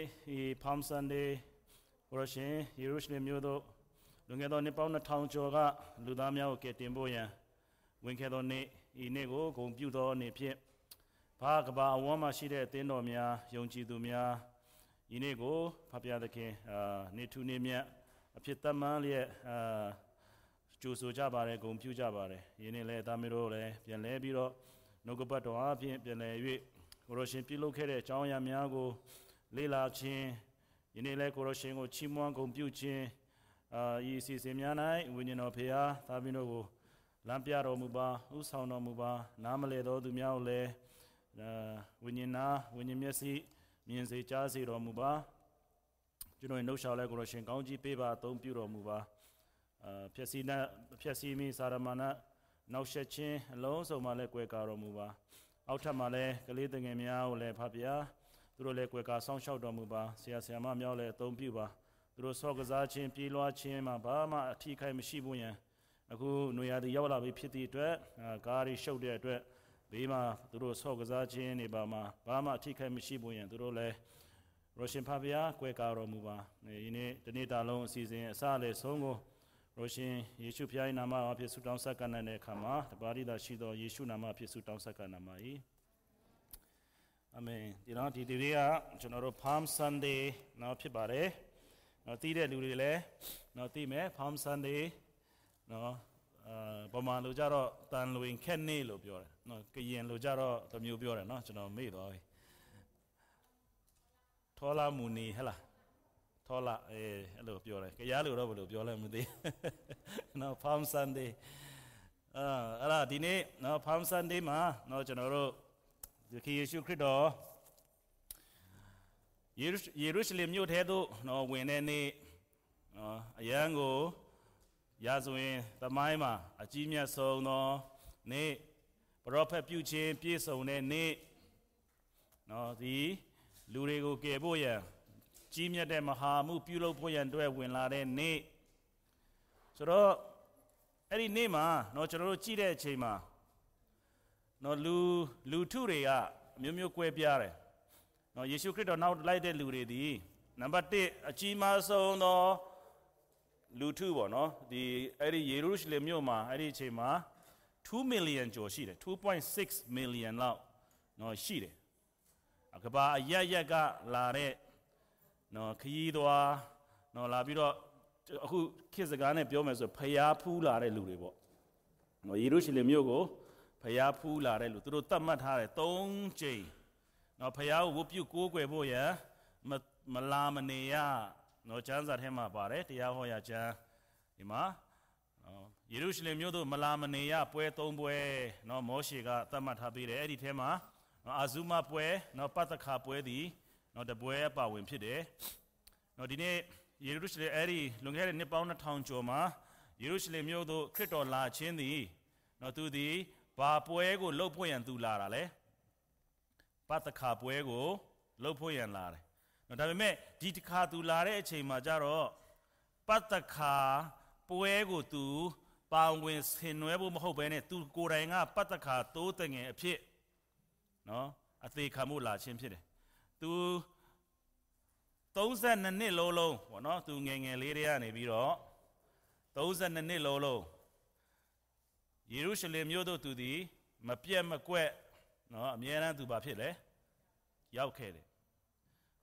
ဒီ Palm Sunday ဘုရရှင်ယေရုရှလင်မြို့သို့လွန်ခဲ့သောနှစ်ပေါင်း2000ကျော်ကလူသားများကိုကယ်တင်ဖို့ရန်ဝင်ခဲ့သောနေ့ဤနေ့ကိုဂုဏ်ပြုသောနေ့ဖြင့်ဘာကဘာအဝမ်းမှရှိတဲ့အသင်းတော်များယုံကြည်သူများဤနေ့ကိုဖဖရသခင်အာနေ့ထူးနေ့မြတ်အဖြစ်တမန်လျက်အာကြိုဆိုကြပါတယ်ဂုဏ်ပြုကြပါတယ်ယနေ့လည်းသားမီးတို့လည်းပြန်လဲပြီးတော့နှုတ်ကပတ်တော်အဖြစ်ပြန်လဲ၍ကိုရရှင်ပြုလုပ်ခဲ့တဲ့အကြောင်းအရာများကိုလေ့လာခြင်းယနေ့လဲကိုရရှင်ကိုချီးမွမ်းဂုဏ်ပြုခြင်းအာဤစီစဉ်များ၌ဝိညာဉ်တော်ဖေဟာသာမင်းတို့ကိုလမ်းပြတော်မူပါဥဆောင်တော်မူပါ နားမလည်သောသူများကိုလည်းဝိညာဉ်နာဝိညာဉ်မျက်စိမြင်စေကြားစေတော်မူပါကျွန်တော်ရဲ့နှုတ်ရှာလဲကိုရရှင်ကောင်းကြီးပေးပါအသုံးပြုတော်မူပါအာဖြည့်စည်နဲ့ဖြည့်စည်မိစာရမဏနောက်ဆက်ချင်းအလုံးစုံမှလည်းကြွယ်ကာတော်မူပါ အောက်ထပ်မှလည်းကလေးတငယ်များကိုလည်းဖပါဗျာသူတို့လည်းကွယ်ကာစောင့်ရှောက်တော်မူပါဆရာဆရာမများလည်းအသုံးပြုပါသူတို့ဆော့ကစားခြင်းပြေးလွှားခြင်းမှာဘာမှအထီးခိုက်မရှိဘူးယံအခုနွေရာသီရောက်လာပြီဖြစ်သည့်အတွက်ကားတွေရှုပ်တဲ့အတွက်ဘေးမှာသူတို့ဆော့ကစားခြင်းတွေပါမှာဘာမှအထီးခိုက်မရှိဘူးယံသူတို့လည်းရရှင်ဖဖျားကွယ်ကာတော်မူပါဒီနေ့ဒီနေ့တာလုံးအစီအစဉ်အစလည်းဆုံးကိုရရှင်ယေရှုဖျားရဲ့နာမအဖြစ်ဆုတောင်းဆက်ကန်တဲ့အခါမှာတပါးရည်သာရှိသောယေရှုနာမအဖြစ်ဆုတောင်းဆက်ကန်နာမ၏အာမင်ဒီတော့ဒီဒီလေးကကျွန်တော်တို့ Palm Sunday နော်ဖြစ်ပါတယ်နော်တီးတဲ့လူတွေလည်းနော်တီးမယ် Palm Sunday နော်အာဗမာလူကြတော့တန်လွင်ခက်နေလို့ပြောတယ်နော်ကရင်လူကြတော့တမျိုးပြောတယ်နော်ကျွန်တော်မေ့သွားပြီထောလာမူနီဟဲ့လားထောလာအဲအဲ့လိုပြောတယ်ကြားလို့တော့ဘယ်လိုပြောလဲမသိနော် Palm Sunday အာအဲ့ဒါဒီနေ့နော် Palm Sunday မှာနော်ကျွန်တော်တို့သခင်ယေရှုခရစ်တော်ယေရုရှလင်မြို့ထဲသို့နော်ဝင်တဲ့နေ့နော်အရန်ကိုရာဇဝင် သမိုင်းမှာအကြီးမြတ်ဆုံးသောနေ့ပရောဖက်ပြုခြင်းပြည့်စုံတဲ့နေ့နော်ဒီလူတွေကိုကယ်ဖို့ရန်ကြီးမြတ်တဲ့မဟာမှုပြုလုပ်ဖို့ရန်အတွက်ဝင်လာတဲ့နေ့ဆိုတော့အဲ့ဒီနေ့မှာနော်ကျွန်တော်တို့ကြည့်တဲ့အချိန်မှာနော်လူလူထုတွေကမျိုးမျိုးကွဲပြားတယ်နော်ယေရှုခရစ်တော်နောက်လိုက်တဲ့လူတွေဒီနံပါတ်1အကြီးမားဆုံးသောလူထုပေါ့နော်ဒီအဲ့ဒီယေရုရှလင်မြို့မှာအဲ့ဒီအချိန်မှာ2 million ကျော်ရှိတယ်2.6 million လောက်နော်ရှိတယ်အကဘာအရရက်ကလာတဲ့နော်ခရီးသွားနော်လာပြီးတော့အခုခေတ်စကားနဲ့ပြောမယ်ဆိုဖျားဖူးလာတဲ့လူတွေပေါ့နော်ယေရုရှလင်မြို့ကိုဖျားဖူးလာတဲ့လူသူတို့သတ်မှတ်ထားတယ်၃ကြိမ်နော်ဖျားကိုဝတ်ပြုကိုးကွယ်ဖို့ရန်မလာမနေရနော်ကျမ်းစာထဲမှာပါတယ်တရားဟောရာကျမ်းဒီမှာနော်ယေရုရှလင်မြို့သို့မလာမနေရပွဲ၃ပွဲနော်မောရှေကသတ်မှတ်ထားပေးတယ်အဲ့ဒီထဲမှာနော်အာဇုမပွဲနော်ပတ္တခါပွဲသည်နော်တပွဲပါဝင်ဖြစ်တယ်နော်ဒီနေ့ယေရုရှလင်အဲ့ဒီလွန်ခဲ့တဲ့နှစ်ပေါင်း2000ကျော်မှာယေရုရှလင်မြို့သို့ခရစ်တော်လာခြင်းသည်နော်သူသည်ဘာပွဲကိုလှုပ်ဖို့ရန်သူလာတာလဲပတ္တခါပွဲကိုလှုပ်ဖို့ရန်လာတယ်နော်ဒါပေမဲ့ဒီတစ်ခါသူလာတဲ့အချိန်မှာကျတော့ပတ္တခါပွဲကိုသူပါဝင်ဆင်နွဲဖို့မဟုတ်ဘဲနဲ့သူကိုယ်တိုင်ကပတ္တခါတိုးတငယ်အဖြစ်နော်အသေးခံဖို့လာခြင်းဖြစ်တယ်သူ32နှစ်လုံးလုံးပေါ့နော်သူငယ်ငယ်လေးတွေကနေပြီးတော့32နှစ်လုံးလုံးယေရုရှလင်မြို့သို့သူသည်မပြတ်မကွက်နော်အမြဲတမ်းသူဘာဖြစ်လဲရောက်ခဲ့တယ်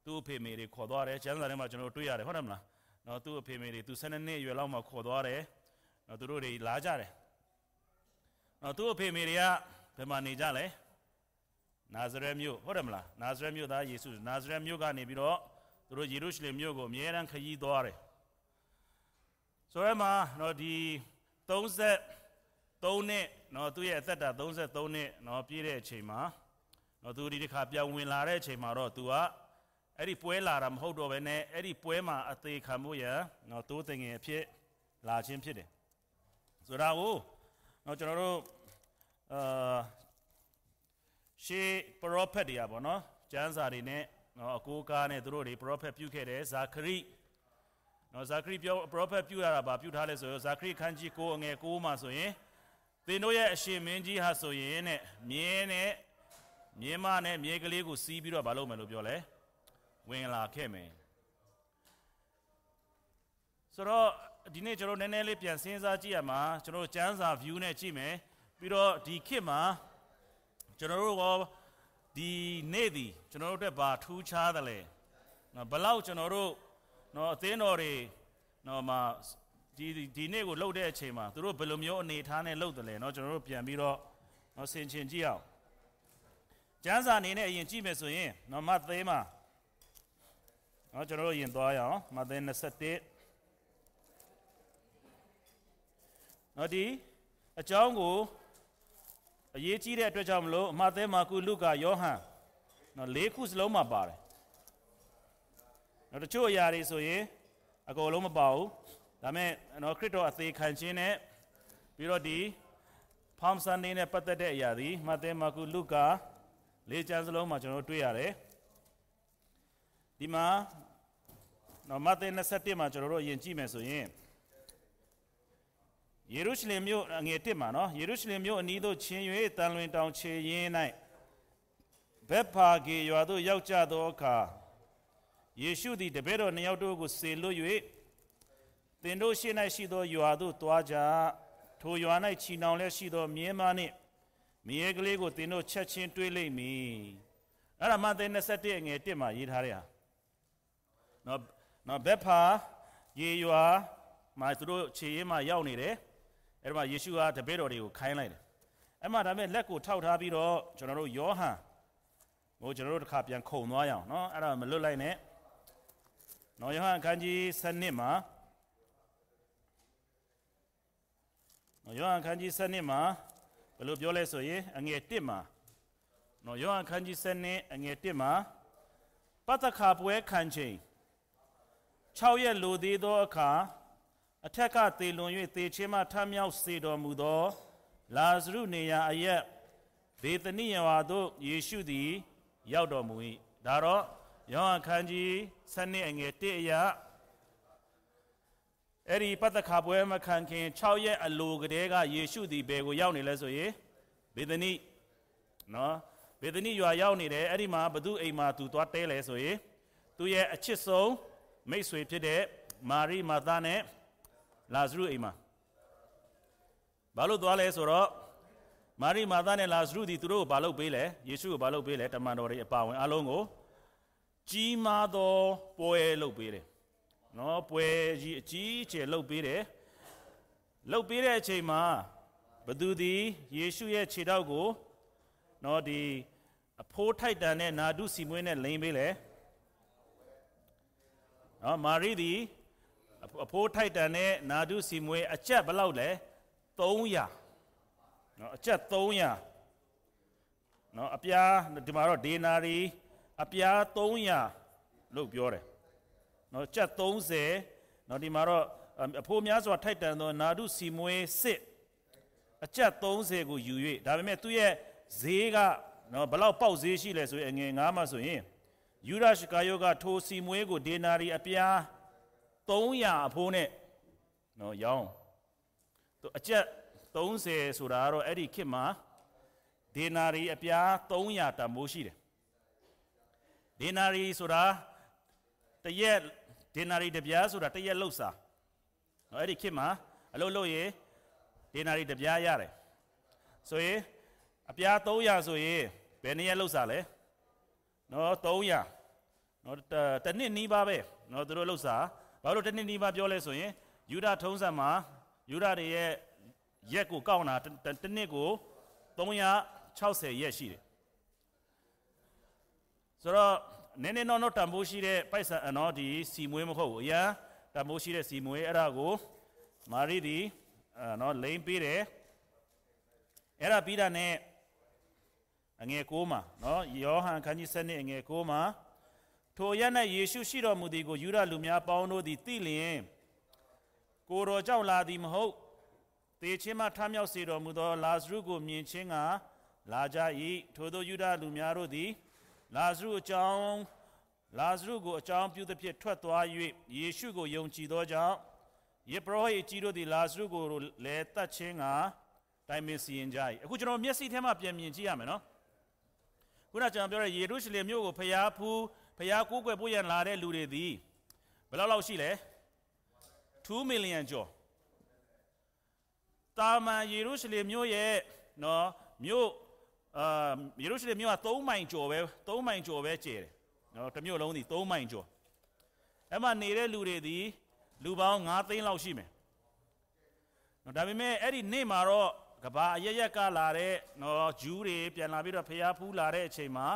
သူ့အဖေမေတွေခေါ်သွားတယ်ကျမ်းစာထဲမှာကျွန်တော်တွေ့ရတယ်ဟုတ်တယ်မလားနော်သူ့အဖေမေတွေသူ12နှစ်အရွယ်လောက်မှာခေါ်သွားတယ်နော်သူတို့တွေလာကြတယ်နော်သူ့အဖေမေတွေကဘယ်မှာနေကြလဲနာဇရက်မြို့ဟုတ်တယ်မလားနာဇရက်မြို့သားယေရှုနာဇရက်မြို့ကနေပြီးတော့သူတို့ယေရုရှလင်မြို့ကိုအမြဲတမ်းခရီးသွားတယ်ဆိုရဲမှာနော်ဒီ30 3နှစ်နော်သူ့ရဲ့အသက်တာ33နှစ်နော်ပြည့်တဲ့အချိန်မှာနော်သူဒီတစ်ခါပြောင်းဝင်လာတဲ့အချိန်မှာတော့သူကအဲ့ဒီပွဲလာတာမဟုတ်တော့ဘဲနဲ့အဲ့ဒီပွဲမှာအသေးခံမှုရနော်တိုးတင်ငယ်အဖြစ်လာခြင်းဖြစ်တယ်ဆိုတော့ဟိုနော်ကျွန်တော်တို့အာရှေးပရောဖက်တွေอ่ะဗောနော်ကျမ်းစာတွေနဲ့နော်အကိုးကားနဲ့သူတို့တွေပရောဖက်ပြုခဲ့တယ်ဇာခရီနော်ဇာခရီပြောပရောဖက်ပြုရတာဗာပြုထားလဲဆိုတော့ဇာခရီခန်းကြီးကိုအငယ်ကိုမှာဆိုရင်သင်တို့ရဲ့အရှင်မင်းကြီးဟာဆိုရင်နဲ့မြင်းနဲ့မြင်းမနဲ့မြေကလေးကိုစီးပြီးတော့မလုပ်မယ်လို့ပြောလဲဝင်လာခဲ့မယ်ဆိုတော့ဒီနေ့ကျွန်တော်နည်းနည်းလေးပြန်စဉ်းစားကြည့်ရမှာကျွန်တော်ကျန်းစာ view နဲ့ကြည့်မယ်ပြီးတော့ဒီခေတ်မှာကျွန်တော်တို့ရောဒီနေ့ဒီကျွန်တော်တို့အတွက်ဘာထူးခြားသလဲဘလောက်ကျွန်တော်တို့နော်အသင်းတော်တွေနော်မှာဒီဒီနေ့ကိုလှုပ်တဲ့အချိန်မှာသူတို့ဘယ်လိုမျိုးအနေထားနဲ့လှုပ်တယ်လဲเนาะကျွန်တော်တို့ပြန်ပြီးတော့เนาะဆင်ခြင်ကြည့်အောင်ကျမ်းစာအနေနဲ့အရင်ကြည့်မယ်ဆိုရင်เนาะမဿဲမှာเนาะကျွန်တော်တို့အရင်သွားရအောင်မဿဲ21เนาะဒီအကြောင်းကိုအရေးကြီးတဲ့အတွက်ကြောင့်မလို့မဿဲမာကုလုကာယောဟန်เนาะ၄ခုစလုံးမှာပါတယ်เนาะတချို့အရာတွေဆိုရင်အကုန်လုံးမပါဘူးဒါမဲ့နော်ခရစ်တော်အသေးခံခြင်းနဲ့ပြီးတော့ဒီဖောင်ဆန်နေနဲ့ပတ်သက်တဲ့အရာဒီမဿဲမာကုလုကာလေးကျမ်းစလုံးမှာကျွန်တော်တွေ့ရတယ်ဒီမှာနော်မဿဲ27မှာကျွန်တော်တို့ယဉ်ကြည့်မယ်ဆိုရင်ယေရုရှလင်မြို့ငယ်1မှာနော်ယေရုရှလင်မြို့အနီးသို့ချင်း၍တန်လွင်တောင်ခြေရင်း၌ဘက်ဖာဂေရွာသို့ရောက်ကြသောအခါယေရှုသည်တပည့်တော်နှစ်ယောက်တို့ကိုစေလွတ်၍င်တို့ရှေ့၌ရှိသောရွာသို့သွားကြထိုရွာ၌ချီနှောင်လျက်ရှိသောမြင်းမနှင့်မြဲကလေးကိုသင်တို့ချက်ချင်းတွေးလိမ့်မည်အဲ့ဒါမှသင်27အငယ်1မှာရေးထားတဲ့ဟာနော်နော်ဘက်ဖာရေရွာမှာသူတို့ခြေရင်းမှာရောက်နေတယ်အဲ့ဒါမှာယေရှုကတပည့်တော်တွေကိုခိုင်းလိုက်တယ်အဲ့မှာဒါမဲ့လက်ကိုထောက်ထားပြီးတော့ကျွန်တော်တို့ယောဟန်ဟိုကျွန်တော်တို့တစ်ခါပြန်ခုံသွားရအောင်နော်အဲ့ဒါမလွတ်လိုက်နဲ့နော်ယောဟန်အခန်းကြီး7မှာယောဟန်ခန်းကြီး7နှစ်မှာဘယ်လိုပြောလဲဆိုရင်အငယ်1မှာနော်ယောဟန်ခန်းကြီး7နှစ်အငယ်1မှာပတ္တခါပွဲခံချိန်6ရက်လိုသေးသောအခါအထက်ကသေလွန်၍သေခြင်းမှထမြောက်စေတော်မူသော လာဇရုနေရာအရက်ဒေသနိယဝါသို့ယေရှုသည် ရောက်တော်မူ၏ဒါတော့ယောဟန်ခန်းကြီး7နှစ်အငယ်1အရာအဲ့ဒီပတ်သက်ခါပွဲမခံခင်6ရက်အလိုကတည်းကယေရှုဒီဘယ်ကိုရောက်နေလဲဆိုရင်ဘေသနိနော်ဘေသနိရွာရောက်နေတယ်အဲ့ဒီမှာဘသူအိမ်မှာသူ သွားတဲလဲဆိုရင်သူ့ရဲ့အချစ်ဆုံးမိတ်ဆွေဖြစ်တဲ့မာရိမာသနဲ့လာဇရုအိမ်မှာဘာလို့သွားလဲဆိုတော့မာရိမာသနဲ့လာဇရုဒီသူတို့ကိုဘာလုပ်ပေးလဲယေရှုကိုဘာလုပ်ပေးလဲတမန်တော်တွေအပါဝင်အလုံးကိုကြီးမားသောပွဲလုပ်ပေးတယ်နော်ပွဲကြီးအကြီးအကျယ်လှုပ်ပေးတယ်လှုပ်ပေးတဲ့အချိန်မှာဘသူသည်ယေရှုရဲ့ခြေထောက်ကိုနော်ဒီအဖိုးထိုက်တန်တဲ့နာဒုစီမွေးနဲ့လိမ်ပေးလေနော်မာရီသည်အဖိုးထိုက်တန်တဲ့နာဒုစီမွေးအကျက်ဘလောက်လဲ300နော်အကျက်300နော်အပြားဒီမှာတော့ဒေနာရီ အပြား300လို့ပြောတယ်နော်ကြက်30နော်ဒီမှာတော့အဖိုးများစွာထိုက်တန်သောနာဒုစီမွေးစစ်အကြက်30ကိုယူ၍ဒါပေမဲ့သူ့ရဲ့ဈေးကနော်ဘလောက်ပေါက်ဈေးရှိလဲဆိုရင်အငယ်9မှာဆိုရင်ယူရရှကာယောကထိုစီမွေးကိုဒေနာရီအပြား300အဖိုးနဲ့နော်ရောင်းသူအကြက်30ဆိုတာကတော့အဲ့ဒီခေတ်မှာဒေနာရီအပြား300တန်ဖိုးရှိတယ်ဒေနာရီဆိုတာတရက်ဒေနာရီတပြားဆိုတာတရက်လောက်စားနော်အဲ့ဒီခေတ်မှာအလုပ်လုပ်ရင်ဒေနာရီတပြားရတယ်ဆိုရင်အပြား300ဆိုရင်ဘယ်နှစ်ရက်လောက်စားလဲနော်300နော်တနှစ်နီးပါးပဲနော်သူတို့လောက်စားဘာလို့တနှစ်နီးပါးပြောလဲဆိုရင်ယူဒထုံးစံမှာယူဒတွေရဲ့ရက်ကိုကောက်တာတနှစ်ကို360ရက်ရှိတယ်ဆိုတော့နည်းနည်းတော့တော့တန်ဖိုးရှိတဲ့ပိုက်ဆံအနော်ဒီစီမွေးမဟုတ်ဘူးအရာတန်ဖိုးရှိတဲ့စီမွေးအဲ့ဒါကိုမာရီဒီနော်လိမ့်ပေးတယ်အဲ့ဒါပြီးတာနဲ့အငယ်9မှာနော်ယောဟန်ခန်းကြီး7အငယ်9မှာထိုရက်၌ယေရှုရှိတော်မူသည်ကိုယူရလူများ ပေါင်းတို့သည်သိလျင်ကိုတော်ကြောက်လာသည်မဟုတ်သေခြင်းမှထမြောက်စေတော်မူသော လာဇရုကိုမြင်ခြင်းကလာကြ၏ထိုသောယူဒလူများတို့သည်လာဇရုအကြောင်းလာဇရုကိုအကြောင်းပြုသဖြင့်ထွက်သွား၍ယေရှုကိုယုံကြည်သောကြောင့်ယေပရောဟိတ်ကြီးတို့သည်လာဇရုကိုလည်းတတ်ခြင်းကတိုင်ပင်စီရင်ကြ၏အခုကျွန်တော်မျက်စိထဲမှာပြန်မြင်ကြည့်ရမယ်နော်ခုနကျွန်တော်ပြောတဲ့ယေရုရှလင်မြို့ကိုဖျားဖူးဖျားကိုးကွယ်ပို့ရန်လာတဲ့လူတွေသည်ဘယ်လောက်လောက်ရှိလဲ2မီလီယံကျော်တာမန်ယေရုရှလင်မြို့ရဲ့နော်မြို့အာယေရုရှလင်မြို့က3မိုင်ကျော်ပဲ3မိုင်ကျော်ပဲကျယ်တယ်နော်တစ်မြို့လုံးစီ3မိုင်ကျော်အဲ့မှာနေတဲ့လူတွေဒီလူပေါင်း9သိန်းလောက်ရှိမယ်နော်ဒါပေမဲ့အဲ့ဒီနေ့မှာတော့ကဘာအရရက်ကလာတဲ့နော်ဂျူးတွေပြန်လာပြီးတော့ဖျားဖူးလာတဲ့အချိန်မှာ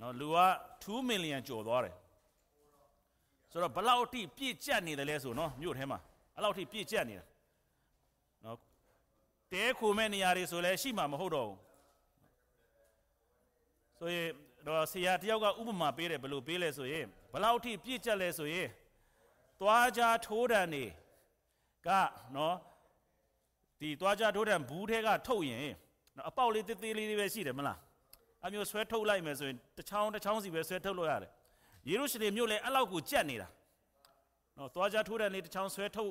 နော်လူက2မီလီယံကျော်သွားတယ်ဆိုတော့ဘလောက်ထိပြည့်ကျက်နေတယ်လဲဆိုနော်မြို့ထဲမှာအဲ့လောက်ထိပြည့်ကျက်နေတာနော်တဲခုမဲ့နေရာတွေဆိုလဲရှိမှာမဟုတ်တော့ဘူးဆိုရင်တော့ဆရာတယောက်ကဥပမာပေးတယ်ဘယ်လိုပေးလဲဆိုရင်ဘလောက်ထိပြည့်ကျက်လဲဆိုရင်သွားကြထိုးတံနေကနော်ဒီသွားကြထိုးတံဘူးထဲကထုတ်ရင်နော်အပေါက်လေးသေးသေးလေးတွေပဲရှိတယ်မလားအမျိုးဆွဲထုတ်လိုက်မယ်ဆိုရင်တစ်ချောင်းတစ်ချောင်းစီပဲဆွဲထုတ်လို့ရတယ်ယေရုရှလင်မြို့လည်းအဲ့လောက်ကိုကြက်နေတာနော်သွားကြထိုးတံလေးတစ်ချောင်းဆွဲထုတ်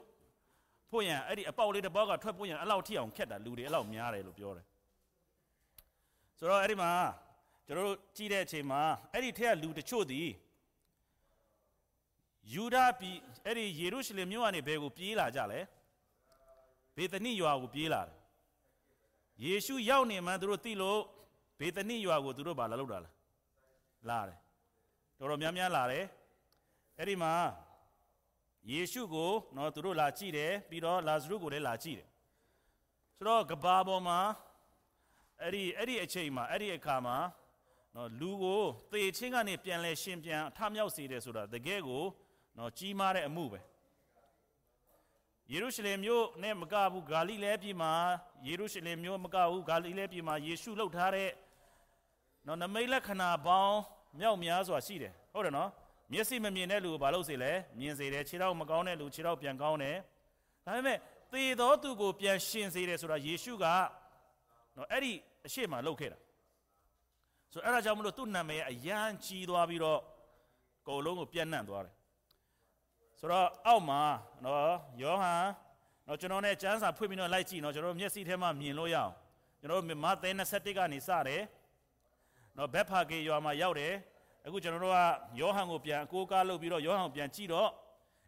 ဖို့ရန်အဲ့ဒီအပေါက်လေးတစ်ပေါက်ကထွက်ဖို့ရန်အဲ့လောက်ထိအောင်ခက်တာလူတွေအဲ့လောက်များတယ်လို့ပြောတယ်ဆိုတော့အဲ့ဒီမှာကျွန်တော်တို့ကြည့်တဲ့အချိန်မှာအဲ့ဒီထက်ကလူတချို့သည်ယူဒပြည်အဲ့ဒီယေရုရှလင်မြို့ကနေဘယ်ကို ပြေးလာကြလဲဘေသနိရွာကိုပြေးလာတယ်ယေရှုရောက်နေမှသူတို့သိလို့ဘေသနိရွာကိုသူတို့ဘာလာလောက်တာလဲလာတယ်တော်တော်များများလာတယ်အဲ့ဒီမှာယေရှုကိုเนาะသူတို့လာကြည့်တယ်ပြီးတော့လာဇရုကိုလည်းလာကြည့်တယ်ဆိုတော့ကဘာပေါ်မှာအဲ့ဒီအဲ့ဒီအချိန်မှာအဲ့ဒီအခါမှာနော်လူကို သေခြင်းကနေပြန်လဲရှင်ပြန်ထမြောက်စေတယ်ဆိုတာတကယ်ကိုနော်ကြီးမားတဲ့အမှုပဲယေရုရှလင်မြို့နဲ့မကဘူးဂါလိလဲပြည်မှာယေရုရှလင်မြို့မကဘူးဂါလိလဲပြည်မှာယေရှုလှုပ်ထားတဲ့နော်နမိတ်လက္ခဏာပေါင်းမြောက်များစွာရှိတယ်ဟုတ်တယ်နော်မျက်စိမမြင်တဲ့လူကိုမလုပ်စေလဲမြင်စေတယ်ခြေထောက်မကောင်းတဲ့လူခြေထောက်ပြန်ကောင်းတယ်ဒါပေမဲ့သေသောသူကိုပြန်ရှင်စေတယ်ဆိုတာယေရှုကနော်အဲ့ဒီအရှိမလှုပ်ခဲ့တာဆိုအဲ့ဒါကြောင့်မလို့သူ့နာမည်အရန်ကြီးသွားပြီးတော့ကိုယ်လုံးကိုပြန့်နှံ့သွားတယ်ဆိုတော့အောက်မှာနော်ယောဟန်နော်ကျွန်တော်နဲ့ကျမ်းစာဖွင့်ပြီးတော့လိုက်ကြည့်နော်ကျွန်တော်မျက်စိထဲမှာမြင်လို့ရအောင်ကျွန်တော်မသဲ27ကနေစတယ်နော်ဘက်ဖာကေရွာမှာရောက်တယ်အခုကျွန်တော်တို့ကယောဟန်ကိုပြန်အကိုးကားလုပ်ပြီးတော့ယောဟန်ကိုပြန်ကြည့်တော့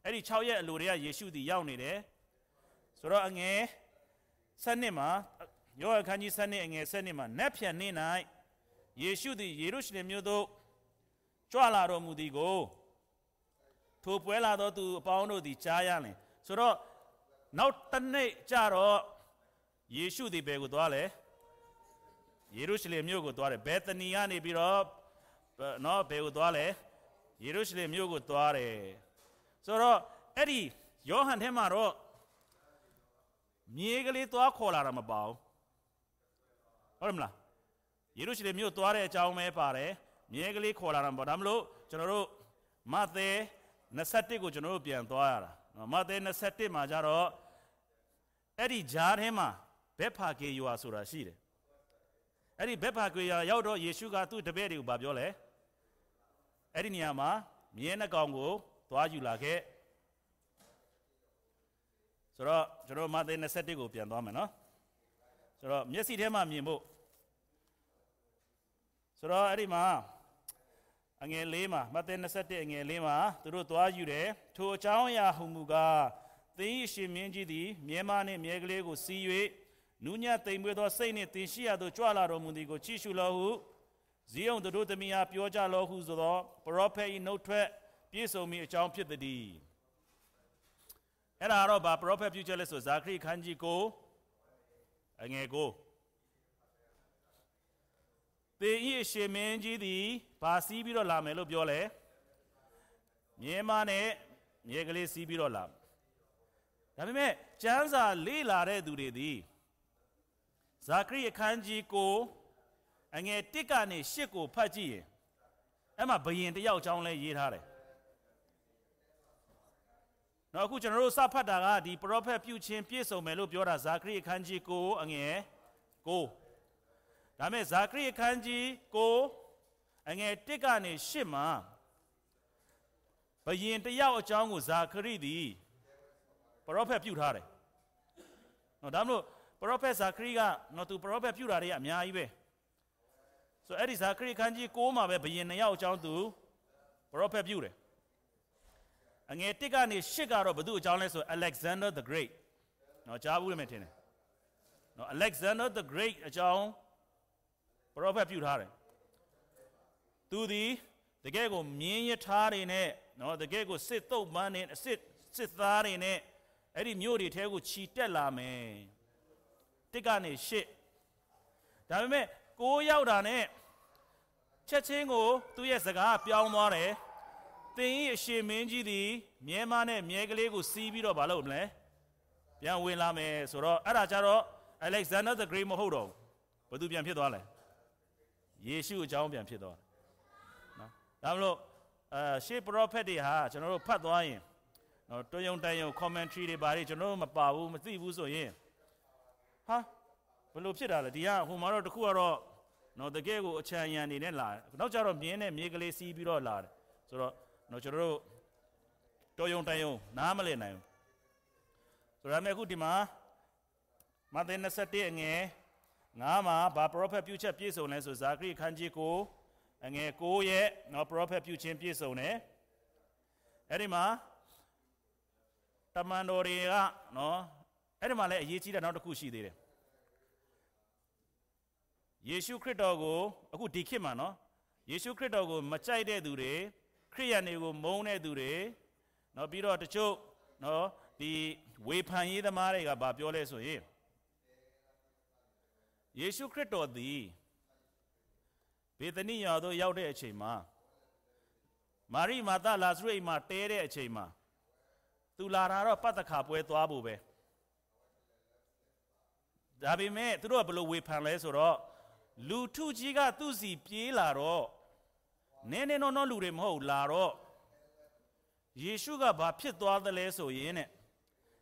အဲ့ဒီ6ရက်အလိုတွေကယေရှုသည်ရောက်နေတယ်ဆိုတော့အငယ်7နှစ်မှာယောဟန်ခန်းကြီး7နှစ်အငယ်7နှစ်မှာနက်ဖြန်နေ့၌ယေရှုသည်ယေရုရှလင်မြို့သို့ကြွလာတော်မူသည်ကို ထိုပွဲလာသောသူအပေါင်းတို့သည်ကြားရလင်ဆိုတော့နောက်တစ်နေ့ကြတော့ယေရှုသည်ဘယ်ကိုသွားလဲယေရုရှလင်မြို့ကိုသွားတယ်ဘယ်သနီကနေပြီးတော့နော်ဘယ်ကိုသွားလဲယေရုရှလင်မြို့ကိုသွားတယ်ဆိုတော့အဲ့ဒီယောဟန်ထဲမှာတော့မြေကလေးသွားခေါ်လာတာမပါဘူးဟုတ်တယ်မလားယေရုရှလင်မြို့သွားတဲ့အကြောင်းပဲပါတယ်မြဲကလေးခေါ်လာတာပေါ့ဒါမလို့ကျွန်တော်တို့မဿဲ21ကိုကျွန်တော်တို့ပြန်သွားရတာမဿဲ21မှာကျတော့အဲ့ဒီဂျားထဲမှာဘက်ဖာကေယွာဆိုတာရှိတယ်အဲ့ဒီဘက်ဖာကေယွာရောက်တော့ယေရှုကသူ့တပည့်တွေကိုဗာပြောလဲအဲ့ဒီနေရာမှာမြဲနှကောင်ကိုသွားယူလာခဲ့ဆိုတော့ကျွန်တော်မဿဲ21ကိုပြန်သွားမယ်နော်ဆိုတော့မျက်စိထဲမှာမြင်ဖို့ဆိုတော့အဲ့ဒီမှာအငယ်လေးမှာမဿဲ27အငယ်လေးမှာသူတို့သွားယူတယ်ထိုအကြောင်းအရာဟူမူကားသင်၏ရှင်မင်းကြီးသည်မြဲမနှင့်မြဲကလေးကိုစီး၍နူးညံ့သိမ်မွေ့သောစိတ်နှင့်သင်ရှိရသောကြွလာတော်မူသည်ကိုချီးရှုလောဟုဇီးအောင်သူတို့သမီးအားပြောကြလောဟုဆိုသောပရောဖက်၏နှုတ်ထွက်ပြည့်စုံမိအကြောင်းဖြစ်သည်အဲ့ဒါတော့ဗာပရောဖက်ပြုချက်လဲဆိုဇာခရီခန်းကြီးကိုအငယ်ကိုသေဤအရှင်မင်းကြီးသည်ဗာစီးပြီးတော့လာမယ်လို့ပြောလဲမြဲမနဲ့မြဲကလေးစီးပြီးတော့လာဒါပေမဲ့ကျမ်းစာလေ့လာတဲ့သူတွေသည်ဇာခရိအခန်းကြီးကိုအငယ်1ကနေ8ကိုဖတ်ကြည့်ရင်အဲ့မှာဘယင်တယောက်အကြောင်းလဲရေးထားတယ်နော်အခုကျွန်တော်တို့စဖတ်တာကဒီပရောဖက်ပြုချင်းပြည့်စုံမယ်လို့ပြောတာဇာခရိအခန်းကြီးကိုအငယ်9ဒါမဲ့ဇာခရိအခန်းကြီးကိုအငယ်1ကနေ8မှာဘယင်တယောက်အကြောင်းကိုဇာခရိသည်ပရောဖက်ပြုထားတယ်။နော်ဒါမှမဟုတ်ပရောဖက်ဇာခရိကနော်သူပရောဖက်ပြုတာတွေကအများကြီးပဲ။ဆိုအဲ့ဒီဇာခရိခန်းကြီး6မှာပဲဘယင်နှစ်ယောက်အကြောင်းသူပရောဖက်ပြုတယ်။အငယ်1ကနေ8ကတော့ဘသူအကြောင်းလဲဆို Alexander the Great နော်ကြားဘူးလို့မထင်နဲ့။နော် Alexander the Great အကြောင်းပရောဖက်ပြုထားတယ်သူသည်တကယ်ကိုမြင်းရထားတွေနဲ့နော်တကယ်ကိုစစ်တုပ်ပန်းတွေအစစ်စစ်သားတွေနဲ့အဲ့ဒီမြို့တွေထဲကိုခြီတက်လာမယ်တစ်ကနေရှစ်ဒါပေမဲ့ကိုးရောက်တာနဲ့ချက်ချင်းကို သူ့ရဲ့စကားပြောင်းသွားတယ်သင်၏အရှိမင်းကြီးသည်မြဲမနဲ့မြဲကလေးကို စီးပြီးတော့မလုပ်မလဲပြန်ဝင်လာမယ်ဆိုတော့အဲ့ဒါကြတော့ Alexander the Great မဟုတ်တော့ဘူးဘသူပြန်ဖြစ်သွားလဲယေရှုအကြောင်းပြန်ဖြစ်သွားတာနော်ဒါမလို့အဲရှေ့ prophet တွေဟာကျွန်တော်တို့ဖတ်သွားရင်နော်တွယုံတန်ယုံ commentary တွေဘာတွေကျွန်တော်တို့မပါဘူးမသိဘူးဆိုရင်ဟာဘလို့ဖြစ်တာလဲဒီကဟိုမှာတော့တခုကတော့နော်တကယ်ကိုအချံရံနေနဲ့လာတယ်နောက်ကျတော့မြင်းနဲ့မြေကလေးစီးပြီးတော့လာတယ်ဆိုတော့နော်ကျွန်တော်တို့တော်ယုံတန်ယုံနားမလည်နိုင်ဘူးဆိုရမယ်အခုဒီမှာမဿဲ21အငယ်ငါမှာဘာပရောဖက်ပြုချက်ပြည့်စုံလဲဆိုဇာခရီခန်းကြီးကိုအငယ်9ရဲ့နော်ပရောဖက်ပြုခြင်းပြည့်စုံတယ်အဲ့ဒီမှာတမန်တော်တွေကနော်အဲ့ဒီမှာလည်းအရေးကြီးတာနောက်တစ်ခုရှိသေးတယ်ယေရှုခရစ်တော်ကိုအခုဒီခေတ်မှာနော်ယေရှုခရစ်တော်ကို မကြိုက်တဲ့သူတွေခရိယန်တွေကို မုန်းတဲ့သူတွေနော်ပြီးတော့တချို့နော်ဒီဝေဖန်ရေးသမားတွေကဗာပြောလဲဆိုရင်ယေရှုခရစ်တော်သည်ဘေသနိယာသို့ရောက်တဲ့အချိန်မှာမာရိမာသလာဇရုအိမ်မှာတဲတဲ့အချိန်မှာသူလာတာတော့ပတ်သက်ခါပွဲသွားဖို့ပဲဒါပေမဲ့သူတို့ကဘလို့ဝေဖန်လဲဆိုတော့လူထုကြီးကသူ့စီပြေးလာတော့နင်းနေတော့တော့လူတွေမဟုတ်လာတော့ယေရှုကဘာဖြစ်သွားသလဲဆိုရင်တဲ့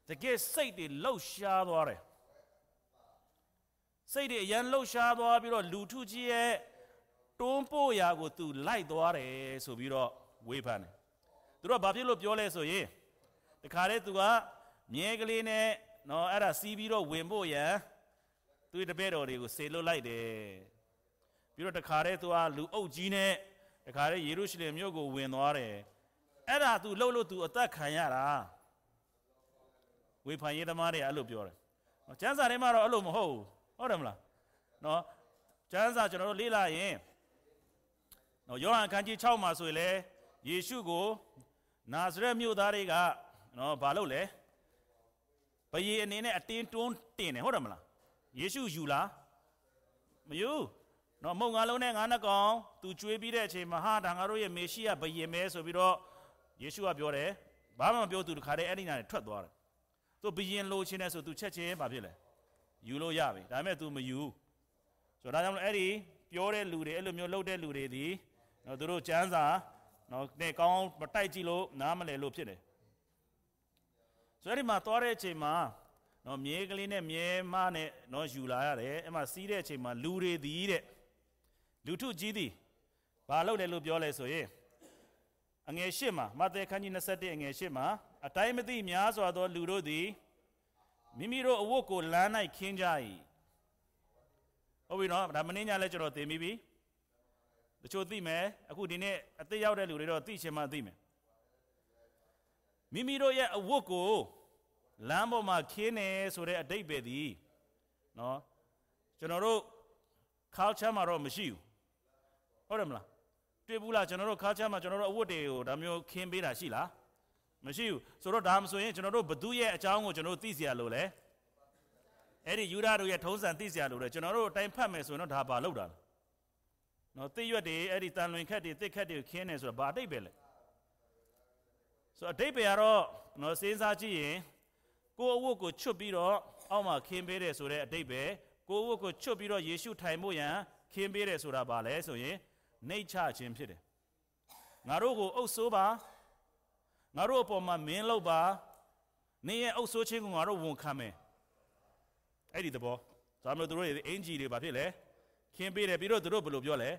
တကယ်စိတ်တွေလှုပ်ရှားသွားတယ်စိတ်တွေအရန်လှုပ်ရှားသွားပြီးတော့လူထုကြီးရဲ့တွန်းပို့ရာကိုသူလိုက်သွားတယ်ဆိုပြီးတော့ဝေဖန်တယ်သူတို့ကဘာဖြစ်လို့ပြောလဲဆိုရင်တခါတည်းသူကမြဲကလေးနဲ့နော်အဲ့ဒါစီးပြီးတော့ဝင်ဖို့ရန်သူတပည့်တော်တွေကိုစေလွတ်လိုက်တယ်ပြီးတော့တခါတည်းသူကလူအုပ်ကြီးနဲ့တခါတည်းယေရုရှလင်မြို့ကိုဝင်သွားတယ်အဲ့ဒါသူလှုပ်လို့သူအသက်ခံရတာဝေဖန်ရေးသမားတွေအဲ့လိုပြောတယ်ကျမ်းစာထဲမှာတော့အဲ့လိုမဟုတ်ဘူးဟုတ်တယ်မလားနော်ကျမ်းစာကျွန်တော်တို့လေ့လာရင်နော်ယောဟန်ခန်းကြီး6မှာဆိုရင်လေယေရှုကိုနာဇရက်မြို့သားတွေကနော်ဘာလုပ်လဲဘယေအနေနဲ့အတင်းတွန်းတင်တယ်ဟုတ်တယ်မလားယေရှုယူလားမယူနော်မုံငါလုံးနဲ့ငါးနှကောင်သူကြွေးပြီးတဲ့အချိန်မှာဟာဒါငါတို့ရဲ့မေရှိယဘယေမဲဆိုပြီးတော့ယေရှုကပြောတယ်ဘာမှမပြောသူတခါတည်းအဲ့ဒီနာနဲ့ထွက်သွားတယ်သူဘယင်လိုချင်တယ်ဆိုသူချက်ချင်းဘာဖြစ်လဲယူလို့ရပြီဒါပေမဲ့ तू မယူဆိုတော့ဒါကြောင့်လို့အဲ့ဒီပြောတဲ့လူတွေအဲ့လိုမျိုးလှုပ်တဲ့လူတွေဒီနော်သူတို့စံစာနော်နဲ့ကောင်းမတိုက်ကြည့်လို့နားမလည်လို့ဖြစ်တယ်ဆိုတော့ဒီမှာသွားတဲ့အချိန်မှာနော်မြေကလေးနဲ့မြေမနဲ့နော်ယူလာရတယ်အဲ့မှာစီးတဲ့အချိန်မှာလူတွေသည်တဲ့လူထုကြီးသည်ဘာလုပ်လဲလို့ပြောလဲဆိုရင်အငယ်၈မှာမဿဲခန်းကြီး27အငယ်၈မှာအတိုင်းမသိများစွာသောလူတို့သည်မိမိတို့အဝတ်ကိုလမ်း၌ခင်းကြ၏ဟုတ်ပြီနော်ဒါမင်းညာလဲကျွန်တော်သင်ပြီးပြီတချို့သိမယ်အခုဒီနေ့အသက်ရောက်တဲ့လူတွေတော့သိချင်မှသိမယ်မိမိတို့ရဲ့အဝတ်ကိုလမ်းပေါ်မှာခင်းနေဆိုတဲ့အတိတ်ပဲဒီနော်ကျွန်တော်တို့ culture မှာတော့မရှိဘူးဟုတ်တယ်မလားတွေ့ဘူးလားကျွန်တော်တို့ culture မှာကျွန်တော်တို့အဝတ်တွေကိုဒါမျိုးခင်းပေးတာရှိလားမရှိဘူးဆိုတော့ဒါမှဆိုရင်ကျွန်တော်တို့ဘသူရဲ့အကြောင်းကိုကျွန်တော်တို့သိเสียလို့လဲအဲ့ဒီယူဒတို့ရဲ့ထုံးစံသိเสียလို့လဲကျွန်တော်တို့အတိုင်းဖတ်မယ်ဆိုရင်တော့ဒါပါလောက်တာနော်သိရွက်တွေအဲ့ဒီတန်လွင်ခက်တွေတစ်ခက်တွေခင်းနေဆိုတော့ဘာအတိတ်ပဲလဲဆိုတော့အတိတ်ပဲကတော့နော်စဉ်းစားကြည့်ရင်ကိုအဝတ်ကိုချွတ်ပြီးတော့အောက်မှာခင်းပေးတယ်ဆိုတဲ့အတိတ်ပဲကိုအဝတ်ကိုချွတ်ပြီးတော့ယေရှုထိုင်ဖို့ရန်ခင်းပေးတယ်ဆိုတာဘာလဲဆိုရင်နှိတ်ချခြင်းဖြစ်တယ်ငါတို့ကိုအုပ်ဆိုးပါငါတို့အပေါ်မှာမင်းလောက်ပါနင်းရဲ့အုပ်ဆိုးခြင်းကိုငါတို့ဝန်ခံမယ်အဲ့ဒီသဘောဒါမှမဟုတ်တို့ရဲ့အင်ဂျီတွေဘာဖြစ်လဲခင်းပေးတယ်ပြီးတော့တို့ဘယ်လိုပြောလဲ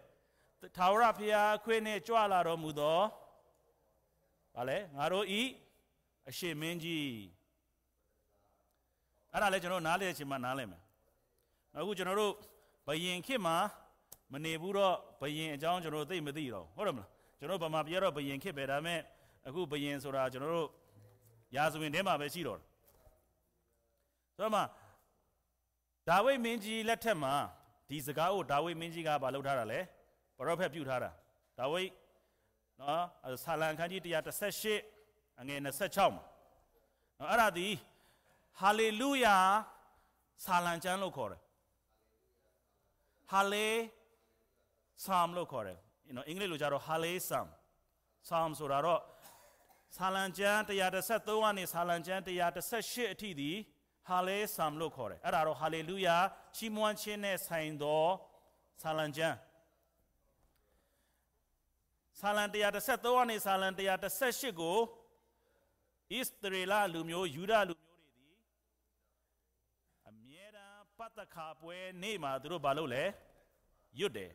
ထာဝရဘုရားခွေးနဲ့ကြွလာတော်မူသောဘာလဲငါတို့ဤအရှိမင်းကြီးအဲ့ဒါလဲကျွန်တော်နားလဲချိန်မှာနားလဲမယ်အခုကျွန်တော်တို့ဘယင်ခေတ်မှာမနေဘူးတော့ဘယင်အကြောင်းကျွန်တော်သိမသိတော့ဟုတ်တယ်မလားကျွန်တော်ဗမာပြည်တော့ဘယင်ခေတ်ပဲဒါပေမဲ့အခုဘယင်ဆိုတာကျွန်တော်တို့ရာဇဝင်ထဲမှာပဲရှိတော့ဆိုတော့မှဒါဝိမင်းကြီးလက်ထက်မှာဒီစကားကိုဒါဝိမင်းကြီးကဘာလုပ်ထားတာလဲပရောဖက်ပြုထားတာဒါဝိနော်ဆာလံခန်းကြီး138အငယ်26မှာနော်အဲ့ဒါဒီဟာလေလုယာဆာလံကျမ်းလို့ခေါ်တယ်ဟာလေဆာမ်လို့ခေါ်တယ် you know အင်္ဂလိပ်လိုကြတော့ဟာလေဆာမ်ဆာမ်ဆိုတာတော့ဆာလံကျမ်း133ကနေဆာလံကျမ်း138အထိသည်ဟာလေဆမ်လို့ခေါ်တယ်အဲ့ဒါတော့ဟာလေလုယာချီးမွမ်းခြင်းနဲ့ဆိုင်သောဆာလံကျမ်းဆာလံ133ကနေဆာလံ138ကိုဣသရေလလူမျိုးယူဒလူမျိုးတွေသည်အမြဲတမ်းပတ်သက်ခါပွဲနေ့မှာသူတို့ဘာလုပ်လဲရွတ်တယ်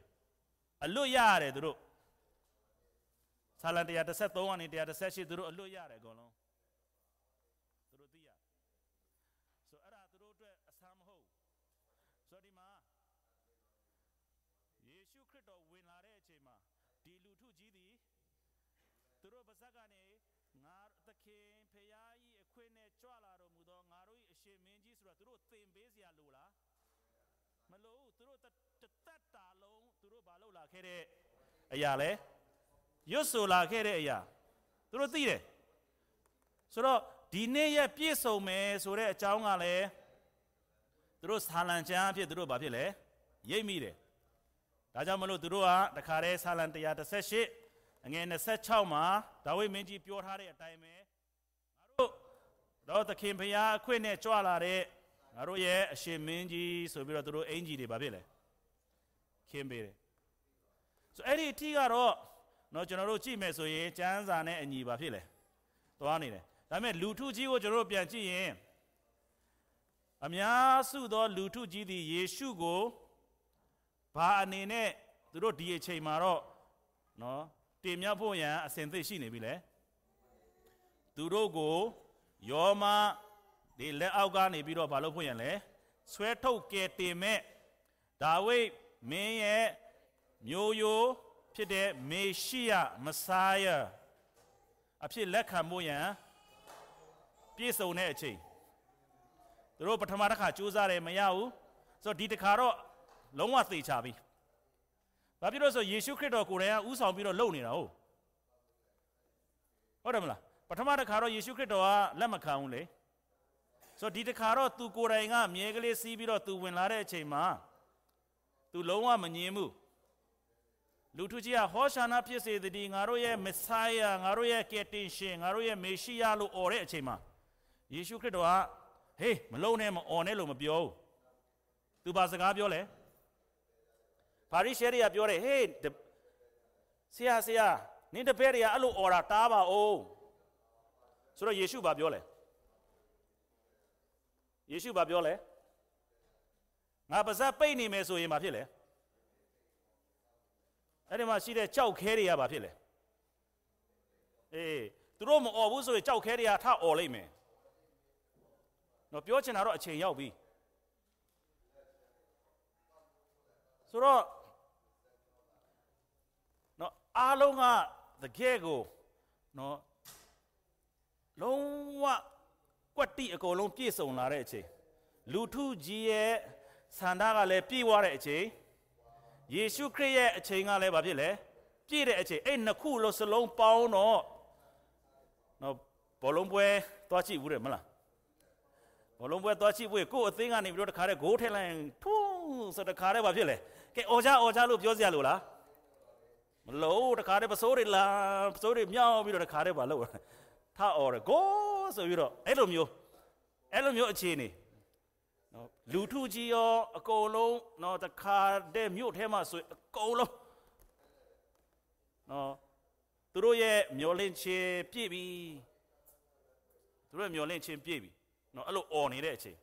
အလွတ်ရရတယ်သူတို့ဆာလံ133ကနေ138သူတို့အလွတ်ရတယ်အကုန်လုံးသူတို့သိရဆိုအဲ့ဒါသူတို့အတွက်အဆမ်းမဟုတ်ဆိုဒီမှာယေရှုခရစ်တော်ဝင်လာတဲ့အချိန်မှာဒီလူထုကြီးသည်သူတို့ပါဇက်ကနေငါသခင်ဖရာဤအခွင့်နဲ့ကြွလာတော်မူသောငါတို့၏အရှင်မင်းကြီးဆိုတာသူတို့သင်ပေးစရာလိုလားမလိုဘူးသူတို့တသက်တာလုံးသူတို့ဘာလုပ်လာခဲ့တဲ့အရာလဲရွတ်ဆိုလာခဲ့တဲ့အရာသူတို့သိတယ်ဆိုတော့ဒီနေ့ရပြည့်စုံမယ်ဆိုတဲ့အကြောင်းကလည်းသူတို့ဆာလံချမ်းအဖြစ်သူတို့ဘာဖြစ်လဲရိပ်မိတယ်ဒါကြောင့်မလို့သူတို့ကတခါတည်းဆာလံ138အငယ်26မှာဒါဝိမင်းကြီးပြောထားတဲ့အတိုင်းပဲငါတို့တော့သခင်ဖျားအခွင့်နဲ့ကြွလာတဲ့ငါတို့ရဲ့အရှင်မင်းကြီးဆိုပြီးတော့သူတို့အင်ကြီးတွေဘာဖြစ်လဲခင်းပေးတယ်ဆိုအဲ့ဒီအထီးကတော့နော်ကျွန်တော်တို့ကြည့်မယ်ဆိုရင်ကျမ်းစာနဲ့အညီပါဖြစ်လေသွားနေတယ်ဒါပေမဲ့လူထုကြီးကိုကျွန်တော်တို့ပြန်ကြည့်ရင်အများစုသောလူထုကြီးသည်ယေရှုကိုဘာအနေနဲ့သူတို့ဒီအချိန်မှာတော့နော်တင်မြှောက်ဖို့ရန်အစဉ်သင့်ရှိနေပြီလေသူတို့ကိုယောမဒီလက်အောက်ကနေပြီးတော့ဘာလုပ်ဖို့ရန်လဲဆွဲထုတ်ကယ်တင်မဲ့ဒါဝိမင်းရဲ့မျိုးရိုးဖြစ်တဲ့မေရှိယမစာယအဖြစ်လက်ခံဖို့ရန်ပြည့်စုံတဲ့အချိန်သူတို့ပထမတစ်ခါစူးစမ်းတယ်မရဘူးဆိုတော့ဒီတစ်ခါတော့လုံးဝသေချာပြီ။ဘာဖြစ်လို့ဆိုယေရှုခရစ်တော်ကိုယ်တိုင်ကဥဆောင်ပြီးတော့လုပ်နေတာဟုတ်။ဟုတ်တယ်မလား။ပထမတစ်ခါတော့ယေရှုခရစ်တော်ကလက်မခံဘူးလေ။ဆိုတော့ဒီတစ်ခါတော့သူကိုယ်တိုင်ကမြဲကလေးစီးပြီးတော့သူဝင်လာတဲ့အချိန်မှာသူလုံးဝမငြင်းဘူး။လူထုကြီးကဟောရှာနာဖြစ်စေတည်းငါတို့ရဲ့မဆိုင်းယာငါတို့ရဲ့ကယ်တင်ရှင်ငါတို့ရဲ့မေရှိယလို့អော်တဲ့အချိန်မှာယေရှုခရစ်တော်ကဟေးမလုံးနဲ့မអော်နဲ့လို့မပြောဘူးသူဘာစကားပြောလဲပါရိရှဲတွေကပြောတယ်ဟေးဆရာဆရာနင်းတပည့်တွေကအဲ့လိုអော်တာတားပါအောင်ဆိုတော့ယေရှုဘာပြောလဲယေရှုဘာပြောလဲငါပါဇက်ပိတ်နေမယ်ဆိုရင်ဘာဖြစ်လဲအဲ့ဒီမှာရှိတဲ့ကြောက်ခဲတွေကဘာဖြစ်လဲအေးသူတို့မអော်ဘူးဆိုရင်ကြောက်ခဲတွေကထអော်လိုက်မယ်နော်ပြောချင်တာတော့အချိန်ရောက်ပြီဆိုတော့နော်အားလုံးကတကယ်ကိုနော်လုံးဝကွက်တိအကုန်လုံးပြည့်စုံလာတဲ့အချိန်လူထုကြီးရဲ့ဆန္ဒကလည်းပြည့်ဝတဲ့အချိန်ယေရှုခရစ်ရဲ့အချိန်ကလည်းဘာဖြစ်လဲပြည့်တဲ့အချိန်အဲ့နှစ်ခုလို့စလုံးပေါင်းတော့နော်ဘောလုံးပွဲသွားကြည့်ဘူးတယ်မလားဘောလုံးပွဲသွားကြည့်ဘူးကို့အသင်းကနေပြီးတော့တခါတည်းဂိုးထည့်လိုက်ထုံးဆိုတခါတည်းဘာဖြစ်လဲကဲအော်ကြအော်ကြလို့ပြောစရာလို့လားမလို့တခါတည်းပစိုးတွေလာပစိုးတွေမြောင်းပြီးတော့တခါတည်းဘာလို့ထအော်ရဂိုးဆိုပြီးတော့အဲ့လိုမျိုးအဲ့လိုမျိုးအခြေအနေလူထုကြီးရော အကုန်လုံးနော်တခါတဲ့မြို့ထဲမှာဆိုအကုန်လုံးနော်သူတို့ရဲ့မျောလင့်ခြင်းပြည့်ပြီသူတို့မျောလင့်ခြင်းပြည့်ပြီနော်အဲ့လိုអော်နေတဲ့အချိန်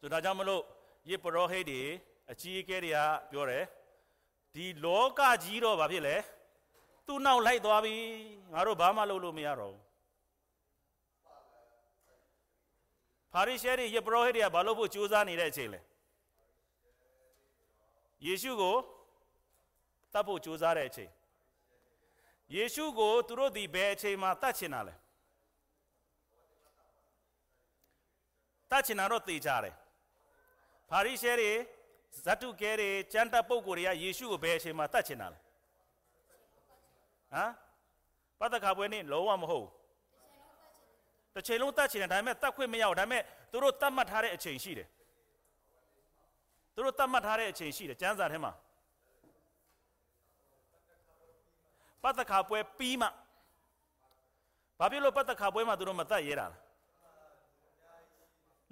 ဆိုဒါကြောင့်မလို့ယေပရောဟိတ်တွေအကြီးအကဲတွေကပြောတယ်ဒီလောကကြီးတော့ဘာဖြစ်လဲသူ့နောက်လိုက်သွားပြီငါတို့ဘာမှလုပ်လို့မရတော့ဘူးဟာရီရှဲရီယပရောဟိတ်တွေကဘာလို့ဖို့ကြိုးစားနေတဲ့အချိန်လဲယေရှုကိုတတ်ဖို့ကြိုးစားတဲ့အချိန်ယေရှုကိုသူတို့ဒီဘယ်အချိန်မှာတတ်ချင်တာလဲတတ်ချင်တာတော့သိကြတယ်ဖာရိရှဲတွေဇတ်တုကဲတွေကျမ်းတပ်ပုဂ္ဂိုလ်တွေကယေရှုကိုဘယ်အချိန်မှာတတ်ချင်တာလဲဟမ်ပတ်သက်ခါပွဲနေ့လုံးဝမဟုတ်တစ်ချိန်လုံးတတ်ချင်တယ်ဒါပေမဲ့တတ်ခွင့်မရဘူးဒါပေမဲ့သူတို့တတ်မှတ်ထားတဲ့အချိန်ရှိတယ်သူတို့တတ်မှတ်ထားတဲ့အချိန်ရှိတယ်ကျမ်းစာထဲမှာပတ်သက်ခါပွဲပြီးမှဘာဖြစ်လို့ပတ်သက်ခါပွဲမှာသူတို့မတတ်ရဲတာလဲ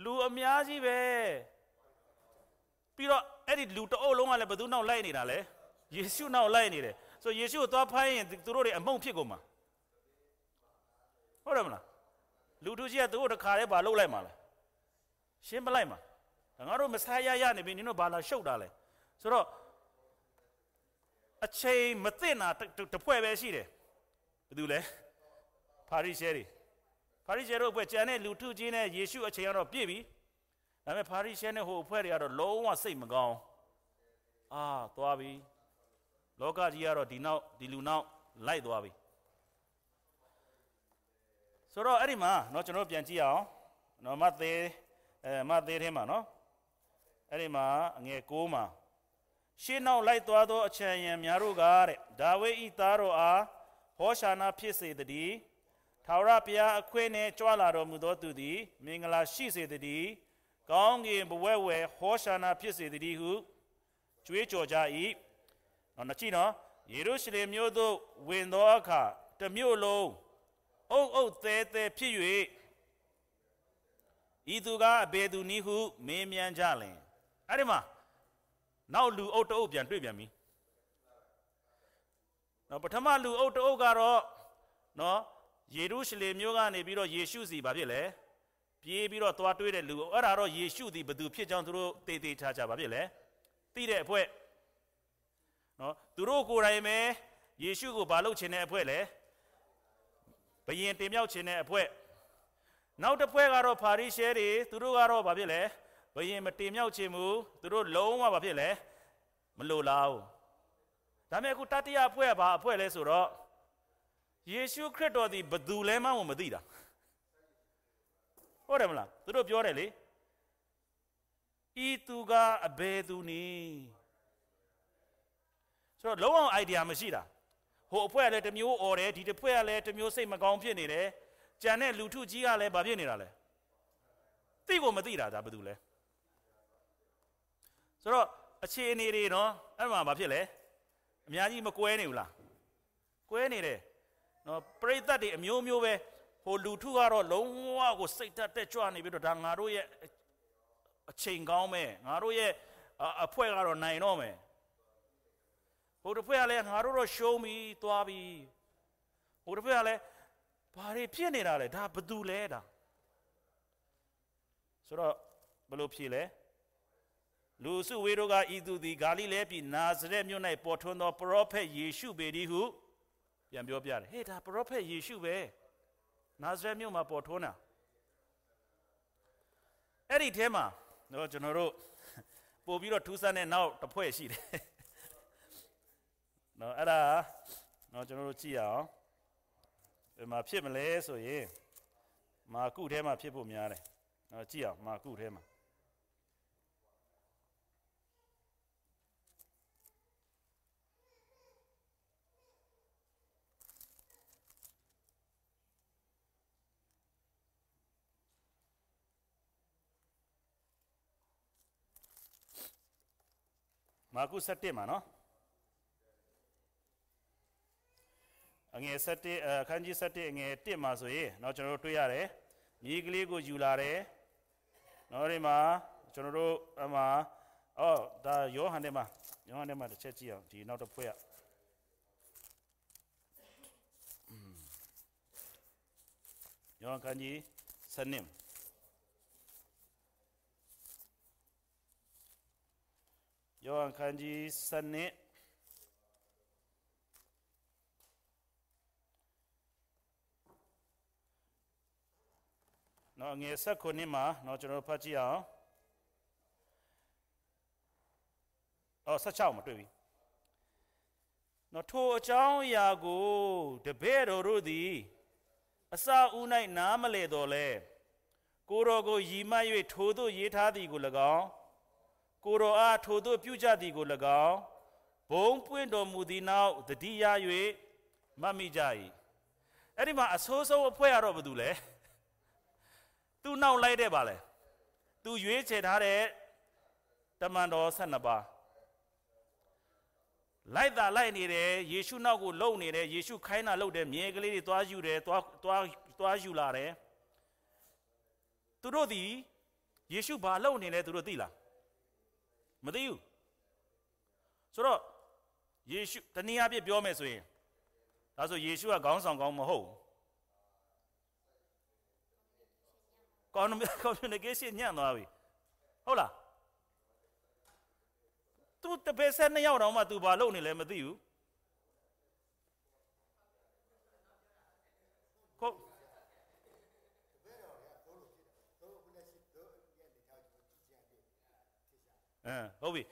လူအများကြီးပဲပြီးတော့အဲ့ဒီလူတအုပ်လုံးကလည်းဘယ်သူနောက်လိုက်နေတာလဲယေရှုနောက်လိုက်နေတယ်ဆိုယေရှုကိုသွားဖိုင်းရင်သူတို့တွေအမုံဖြစ်ကုန်မှာဟုတ်တယ်မလားလူထုကြီးကသူ့ကိုတခါတည်းဘာလုပ်လိုက်မှာလဲရှင်းပလိုက်မှာဒါငါတို့မဆားရရနေပြီနင်တို့ဘာလာရှုပ်တာလဲဆိုတော့အချိန်မသိနာတပွဲပဲရှိတယ်ဘယ်သူလဲဖာရိရှဲတွေဖာရိရှဲတို့အဖွဲ့ကြံတဲ့လူထုကြီးနဲ့ယေရှုအချိန်ကတော့ပြည့်ပြီဒါပေမဲ့ဖာရိရှဲနဲ့ဟိုအဖွဲ့တွေကတော့လုံးဝစိတ်မကောင်းအာသွားပြီလောကကြီးကတော့ဒီနောက်ဒီလူနောက်လိုက်သွားပြီဆိုတော့အဲ့ဒီမှာเนาะကျွန်တော်ပြန်ကြည့်အောင်เนาะမသေအဲမသေထဲမှာเนาะအဲ့ဒီမှာအငယ်6မှာရှေးနောက်လိုက်သွားသောအချံရံများတို့ကတဲ့ဒါဝိဤသားတော်အားဟောရှာနာဖြစ်စေသည်ထာဝရဘုရားအခွင့်နှင့်ကြွလာတော်မူသောသူသည် မင်္ဂလာရှိစေသည်ကောင်းကင်ဘဝဝယ်ဟောရှာနာဖြစ်စေသည်ဟုကြွေးကြော်ကြ၏နော်ကြည့်နော်ယေရုရှလင်မြို့သို့ဝင်သောအခါတမြို့လုံးအုပ်အုပ်သဲသဲဖြစ်၍ဤသူကအဘယ်သူနည်းဟုမေးမြန်းကြလင်အဲ့ဒီမှာနောက်လူအုပ်တအုပ်ပြန်တွေ့ပြန်ပြီနော်ပထမလူ အုပ်တအုပ်ကတော့နော်ယေရုရှလင်မြို့ကနေပြီးတော့ယေရှုစီဘာဖြစ်လဲပြေးပြီးတော့သွားတွေ့တဲ့လူအဲ့ဒါတော့ယေရှုသည်ဘသူဖြစ်ကြောင်းသူတို့တေတေချာချာဘာဖြစ်လဲသိတဲ့အဖွဲ့နော်သူတို့ကိုယ်တိုင်ပဲယေရှုကိုဘာလုပ်ချင်တဲ့အဖွဲ့လဲဘရင်တင်မြောက်ခြင်းနဲ့အဖွဲ့နောက်တစ်ဖွဲ့ကတော့ဖာရိရှဲတွေသူတို့ကတော့ဘာဖြစ်လဲဘရင်မတင်မြောက်ခြင်းမူသူတို့လုံးဝဘာဖြစ်လဲမလိုလားဘူးဒါမဲ့အခုတတိယအဖွဲ့ကဘာအဖွဲ့လဲဆိုတော့ယေရှုခရစ်တော်သည်ဘသူလဲမှမသိတာဟုတ်တယ်မလားသူတို့ပြောတယ်လေဤသူကအဘယ်သူနည်းဆိုတော့လုံးဝ idea မရှိတာဟိုအဖွဲ့ကလည်းတမျိုးអော်တယ်ဒီတစ်ဖွဲ့ကလည်းတမျိုးစိတ်မကောင်းဖြစ်နေတယ်ကြံတဲ့လူထုကြီးကလည်းဘာဖြစ်နေတာလဲသိကိုမသိတာဒါဘာလို့လဲဆိုတော့အခြေအနေတွေနော်အဲ့မှာဘာဖြစ်လဲအများကြီးမကွဲနေဘူးလားကွဲနေတယ်နော်ပရိသတ်တွေအမျိုးမျိုးပဲဟိုလူထုကတော့လုံးဝကိုစိတ်သက်တက်ကြွနေပြီးတော့ဒါငါတို့ရဲ့အချိန်ကောင်းပဲငါတို့ရဲ့အဖွဲ့ကတော့နိုင်တော့မယ်ဟိုတစ်ဖွဲ့ကလည်းငါတို့တော့ရှုံးပြီသွားပြီဟိုတစ်ဖွဲ့ကလည်းဘာတွေဖြစ်နေတာလဲဒါဘသူလဲဒါဆိုတော့ဘလို့ဖြစ်လဲလူစုဝေတို့ကဤသူသည်ဂါလိလဲပြည်နာဇရက်မြို့၌ပေါ်ထွန်းသောပရောဖက်ယေရှုပေသည်ဟုပြန်ပြောပြတယ်ဟေးဒါပရောဖက်ယေရှုပဲနာဇရက်မြို့မှာပေါ်ထွန်းတာအဲ့ဒီထဲမှာတော့ကျွန်တော်တို့ပို့ပြီးတော့ထူးဆန်းတဲ့နောက်တစ်ဖွဲ့ရှိတယ်နော်အဲ့ဒါနော်ကျွန်တော်တို့ကြည့်အောင်ဒီမှာဖြစ်မလဲဆိုရင်မာကုထဲမှာဖြစ်ဖို့များတယ်နော်ကြည့်အောင်မာကုထဲမှာမာကု7မှာနော်အငယ်7အခန်းကြီး7အငယ်1မှာဆိုရင်เนาะကျွန်တော်တို့တွေ့ရတယ်မြေကလေးကိုယူလာတယ်เนาะဒီမှာကျွန်တော်တို့အမှာအော်ဒါယောဟန်ထဲမှာယောဟန်ထဲမှာတစ်ချက်ကြည့်အောင်ဒီနောက်တစ်ဖွဲ့ကယောဟန်ခန်းကြီးစနစ်ယောဟန်ခန်းကြီးစနစ်နော်ငယ်၁၉မှာနော်ကျွန်တော်တို့ဖတ်ကြည့်အောင်အော်၁၆မှာတွေ့ပြီနော်ထိုအကြောင်းအရာကို တပည့်တော်တို့သည်အစအဦး၌နားမလည်တော်လဲကိုတော်ကိုယီမှတ်၍ထိုတို့ရေးထားသည်ကို၎င်းကိုတော်အားထိုတို့ ပြုကြသည်ကို၎င်းဘုံပွင့်တော်မူသည်နောက်တတိယ၍မတ်မိကြ၏အဲ့ဒီမှာအဆိုးဆုံးအဖွဲရတော့ဘာတူလဲသူနောက်လိုက်တဲ့ပါလေသူရွေးချယ်ထားတဲ့တမန်တော်12ပါးလိုက်တာလိုက်နေတယ်ယေရှုနောက်ကိုလုံနေတယ်ယေရှုခိုင်းတာလုပ်တယ်မြေကလေးတွေသွားယူတယ်သွားသွားသွားယူလာတယ်သူတို့ဒီယေရှုဘာလုပ်နေလဲသူတို့သိလားမသိဘူးဆိုတော့ယေရှုတနည်းအားဖြင့်ပြောမယ်ဆိုရင်ဒါဆိုယေရှုကခေါင်းဆောင်ကောင်းမဟုတ် communication ညံ့သွားပြီဟုတ်လားသူတပည့်ဆက်နှစ်ယောက်တော့မှသူဘာလုပ်နေလဲမသိဘူးကိုအဲဟုတ်ပြီ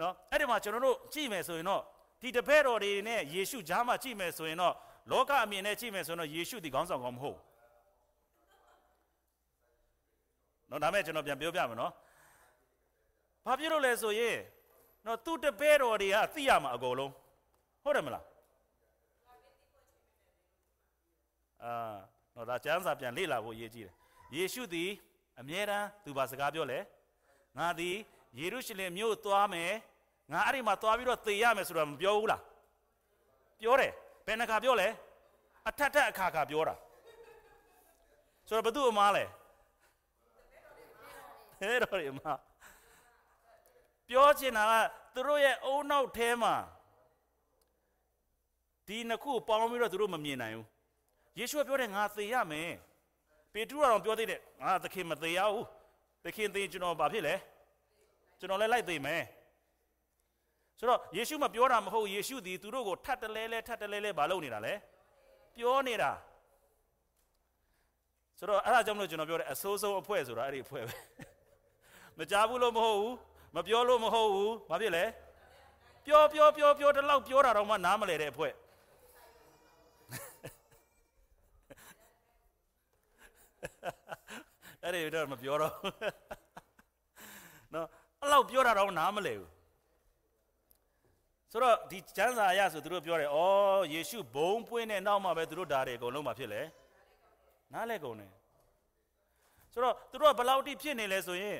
နော်အဲ့ဒီမှာကျွန်တော်တို့ကြည့်မယ်ဆိုရင်တော့ဒီတပည့်တော်တွေနဲ့ယေရှုကြားမှာကြည့်မယ်ဆိုရင်တော့လောကအမြင်နဲ့ကြည့်မယ်ဆိုရင်တော့ယေရှုဒီခေါင်းဆောင်ကောင်းမဟုတ်ဘူးနော်ဒါမဲ့ကျွန်တော်ပြန်ပြောပြမယ်နော်ဘာဖြစ်လို့လဲဆိုရင်နော်သူတပည့်တော်တွေကသိရမှာအကုန်လုံးဟုတ်တယ်မလားအာနော်ဒါကျမ်းစာပြန်လေ့လာဖို့အရေးကြီးတယ်ယေရှုသည်အမြဲတမ်းသူဘာစကားပြောလဲငါသည်ယေရုရှလင်မြို့သွားမယ်ငါအဲ့ဒီမှာသွားပြီးတော့သေရမယ်ဆိုတာမပြောဘူးလားပြောတယ်ဘယ်နှခါပြောလဲအထက်ထက်အခါခါပြောတာဆိုတော့ဘသူ့အမားလဲတော်တွေမှာပြောချင်တာကသူတို့ရဲ့အုံနောက်ထဲမှာဒီနှစ်ခုပေါင်းပြီးတော့သူတို့မမြင်နိုင်ဘူးယေရှုကပြောတယ်ငါသေရမယ်ပေတရုကတော့ပြောသေးတယ်ငါသခင်မသေရဘူးသခင်သေကျွန်တော်ဘာဖြစ်လဲကျွန်တော်လည်းလိုက်သေမယ်ဆိုတော့ယေရှုမပြောတာမဟုတ်ယေရှုသည်သူတို့ကိုထတ်တလဲလဲထတ်တလဲလဲမလုပ်နေတာလေပြောနေတာဆိုတော့အဲ့ဒါကြောင့်မလို့ကျွန်တော်ပြောတဲ့အဆိုးဆုံးအဖွဲ့ဆိုတာအဲ့ဒီအဖွဲ့ပဲမကြားဘူးလို့မဟုတ်ဘူးမပြောလို့မဟုတ်ဘူးဘာဖြစ်လဲပြောပြောပြောပြောတလောက်ပြောတာတော့မှနားမလဲတဲ့အဖွဲ့အဲ့ဒီတော့မပြောတော့နော်အဲ့လောက်ပြောတာတော့နားမလဲဘူးဆိုတော့ဒီကျမ်းစာအရဆိုသူတို့ပြောတယ်ဩယေရှုဘုံပွင့်တဲ့နောက်မှာပဲသူတို့ဓာတ်တွေအကုန်လုံးမှာဖြစ်လဲနားလဲကုန်တယ်ဆိုတော့သူတို့ကဘလောက်တိဖြစ်နေလဲဆိုရင်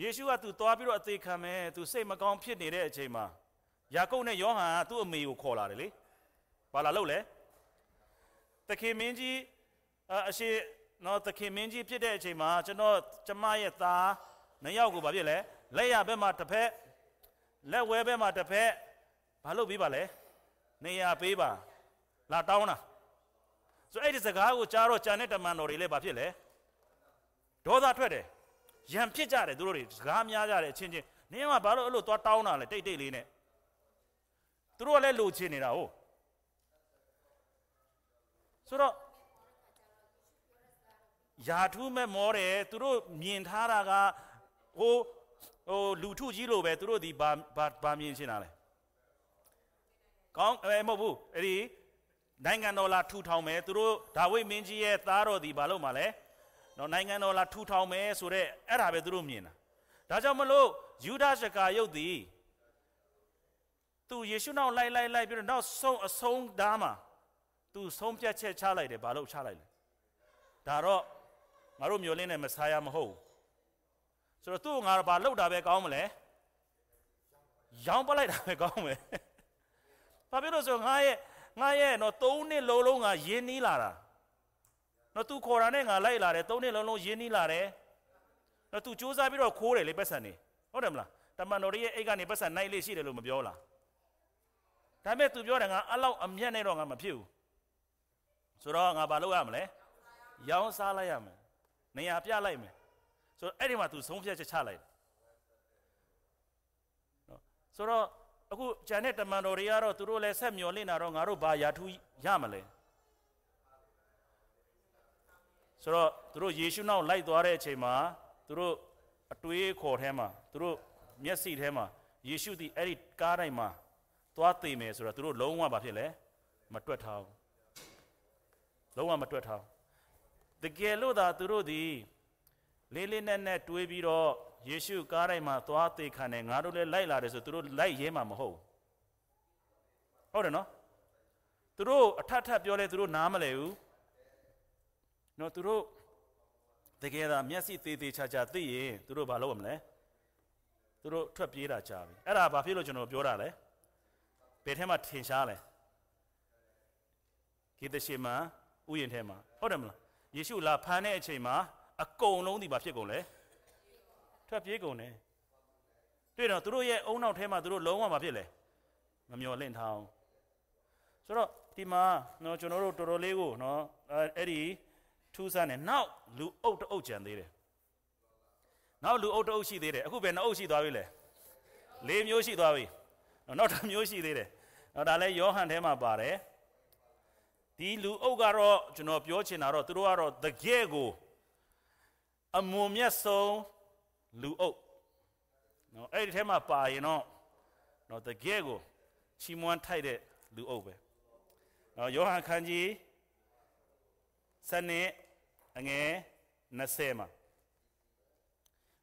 ယေရှုကသူသွားပြီးတော့အသေးခံမယ်သူစိတ်မကောင်းဖြစ်နေတဲ့အချိန်မှာယာကုပ်နဲ့ယောဟန်ကသူ့အမေကိုခေါ်လာတယ်လေဘာလာလို့လဲသခင်မင်းကြီးအရှင်နော်သခင်မင်းကြီးဖြစ်တဲ့အချိန်မှာကျွန်တော်ကျမရဲ့သားနှစ်ယောက်ကိုဗာပြစ်လဲလက်ရဘက်မှာတစ်ဖက်လက်ဝဲဘက်မှာတစ်ဖက်ဘာလုပ်ပေးပါလဲနေရာပေးပါလာတောင်းတာဆိုအဲ့ဒီစကားကိုကြားတော့ဂျန်နဲ့တမန်တော်တွေလည်းဗာပြစ်လဲဒေါသထွက်တယ်ရံဖြစ်ကြတယ်သူတို့တွေစကားများကြတယ်အချင်းချင်းနင်းကဘာလို့အဲ့လိုသွားတောင်းတာလဲတိတ်တိတ်လေးနဲ့သူတို့ကလည်းလိုချင်နေတာဟုတ်ဆိုတော့ယာထူးမဲ့မောတယ်သူတို့မြင်ထားတာကဟိုဟိုလူထုကြီးလိုပဲသူတို့ဒီဘာဘာဘာမြင်ရှင်းတာလဲကောင်းအဲမဟုတ်ဘူးအဲ့ဒီနိုင်ငံတော်လာထူထောင်မယ်သူတို့ဒါဝိမင်းကြီးရဲ့သားတော်ဒီဘာလို့မှလဲနော်နိုင်ငံတော်လာထူထောင်မယ်ဆိုတော့အဲ့ဒါပဲသူတို့မြင်တာဒါကြောင့်မလို့ယူဒရှကာယုတ်သည်သူယေရှုနောက်လိုက်လိုက်လိုက်ပြီးတော့နောက်ဆုံးအဆုံးသားမှာသူဆုံးဖြတ်ချက်ချလိုက်တယ်ဘာလို့ချလိုက်လဲဒါတော့ငါတို့မျိုးလင်းနဲ့မဆာရမဟုတ်ဆိုတော့သူ့ငါဘာလောက်တာပဲကောင်းမလဲရောင်းပလိုက်တာပဲကောင်းမယ်ဘာဖြစ်လို့ဆိုငါရဲ့ငါရဲ့တော့၃နှစ်လုံးလုံးကရင်းနှီးလာတာနော်သူခေါ်တာနဲ့ငါလိုက်လာတယ်သုံးနှစ်လုံးလုံးရင်းနှီးလာတယ်နော်သူစူးစမ်းပြီးတော့ခိုးတယ်လေပတ်စံနေဟုတ်တယ်မလားတမန်တော်ရဲ့အိတ်ကနေပတ်စံနိုင်လေးရှိတယ်လို့မပြောလားဒါပေမဲ့သူပြောတယ်ငါအဲ့လောက်အမျက်နဲ့တော့ငါမဖြစ်ဘူးဆိုတော့ငါဘာလုပ်ရမလဲရောင်းစားလိုက်ရမယ်နေရာပြလိုက်မယ်ဆိုတော့အဲ့ဒီမှာသူဆုံးဖြတ်ချက်ချလိုက်နော်ဆိုတော့အခုဂျန်နဲ့တမန်တော်တွေကတော့သူတို့လည်းဆက်မျောလင့်တာတော့ငါတို့ဘာယာထူးရမလဲဆိုတော့သူတို့ယေရှုနောက်လိုက်သွားတဲ့အချိန်မှာသူတို့အတွေးခေါ်ထဲမှာသူတို့မျက်စိထဲမှာယေရှုဒီအဲ့ဒီကားတိုင်းမှာသွားသိမယ်ဆိုတော့သူတို့လုံးဝဘာဖြစ်လဲမတွက်ထားဘူးလုံးဝမတွက်ထားဘူးတကယ်လို့သာ သူတို့ဒီလေးလေးနက်နက်တွေးပြီးတော့ယေရှုကားတိုင်းမှာသွားသိခံတယ်ငါတို့လည်းလိုက်လာတယ်ဆိုသူတို့လိုက်ရဲမှာမဟုတ်ဟုတ်တယ်နော်သူတို့အထက်ထပ်ပြောလဲသူတို့နားမလဲဘူးနော်သူတို့တကယ်သာမျက်စိသေးသေးချာချာသိရင်သူတို့ဘာလုပ်ရမလဲသူတို့ထွက်ပြေးတာကြာပြီအဲ့ဒါဘာဖြစ်လို့ကျွန်တော်ပြောတာလဲဘယ်ထဲမှာထင်ရှားလဲဂေသရှေမှာဥယျာဉ်ထဲမှာဟုတ်တယ်မလားယေရှုလာဖမ်းတဲ့အချိန်မှာအကုန်လုံးဒီဘာဖြစ်ကုန်လဲထွက်ပြေးကုန်တယ်တွေ့တော့သူတို့ရဲ့အုံနောက်ထဲမှာသူတို့လုံးဝမဖြစ်လဲမမျော်လင့်ထားအောင်ဆိုတော့ဒီမှာနော်ကျွန်တော်တို့တော်တော်လေးကိုနော်အဲ့ဒီထူးဆန်းတယ်နောက်လူအုပ်တအုပ်ကြံသေးတယ်နောက်လူအုပ်တအုပ်ရှိသေးတယ်အခုပဲနှစ်အုပ်ရှိသွားပြီလေလေးမျိုးရှိသွားပြီနောက်တစ်မျိုးရှိသေးတယ်နော်ဒါလည်းယောဟန်ထဲမှာပါတယ်ဒီလူအုပ်ကတော့ကျွန်တော်ပြောချင်တာတော့သူတို့ကတော့တကယ်ကိုအမွန်မြတ်ဆုံးလူအုပ်နော်အဲ့ဒီထဲမှာပါရင်တော့နော်တကယ်ကိုချီးမွမ်းထိုက်တဲ့လူအုပ်ပဲနော်ယောဟန်ခန်းကြီးစနစ်အငယ်20မှာ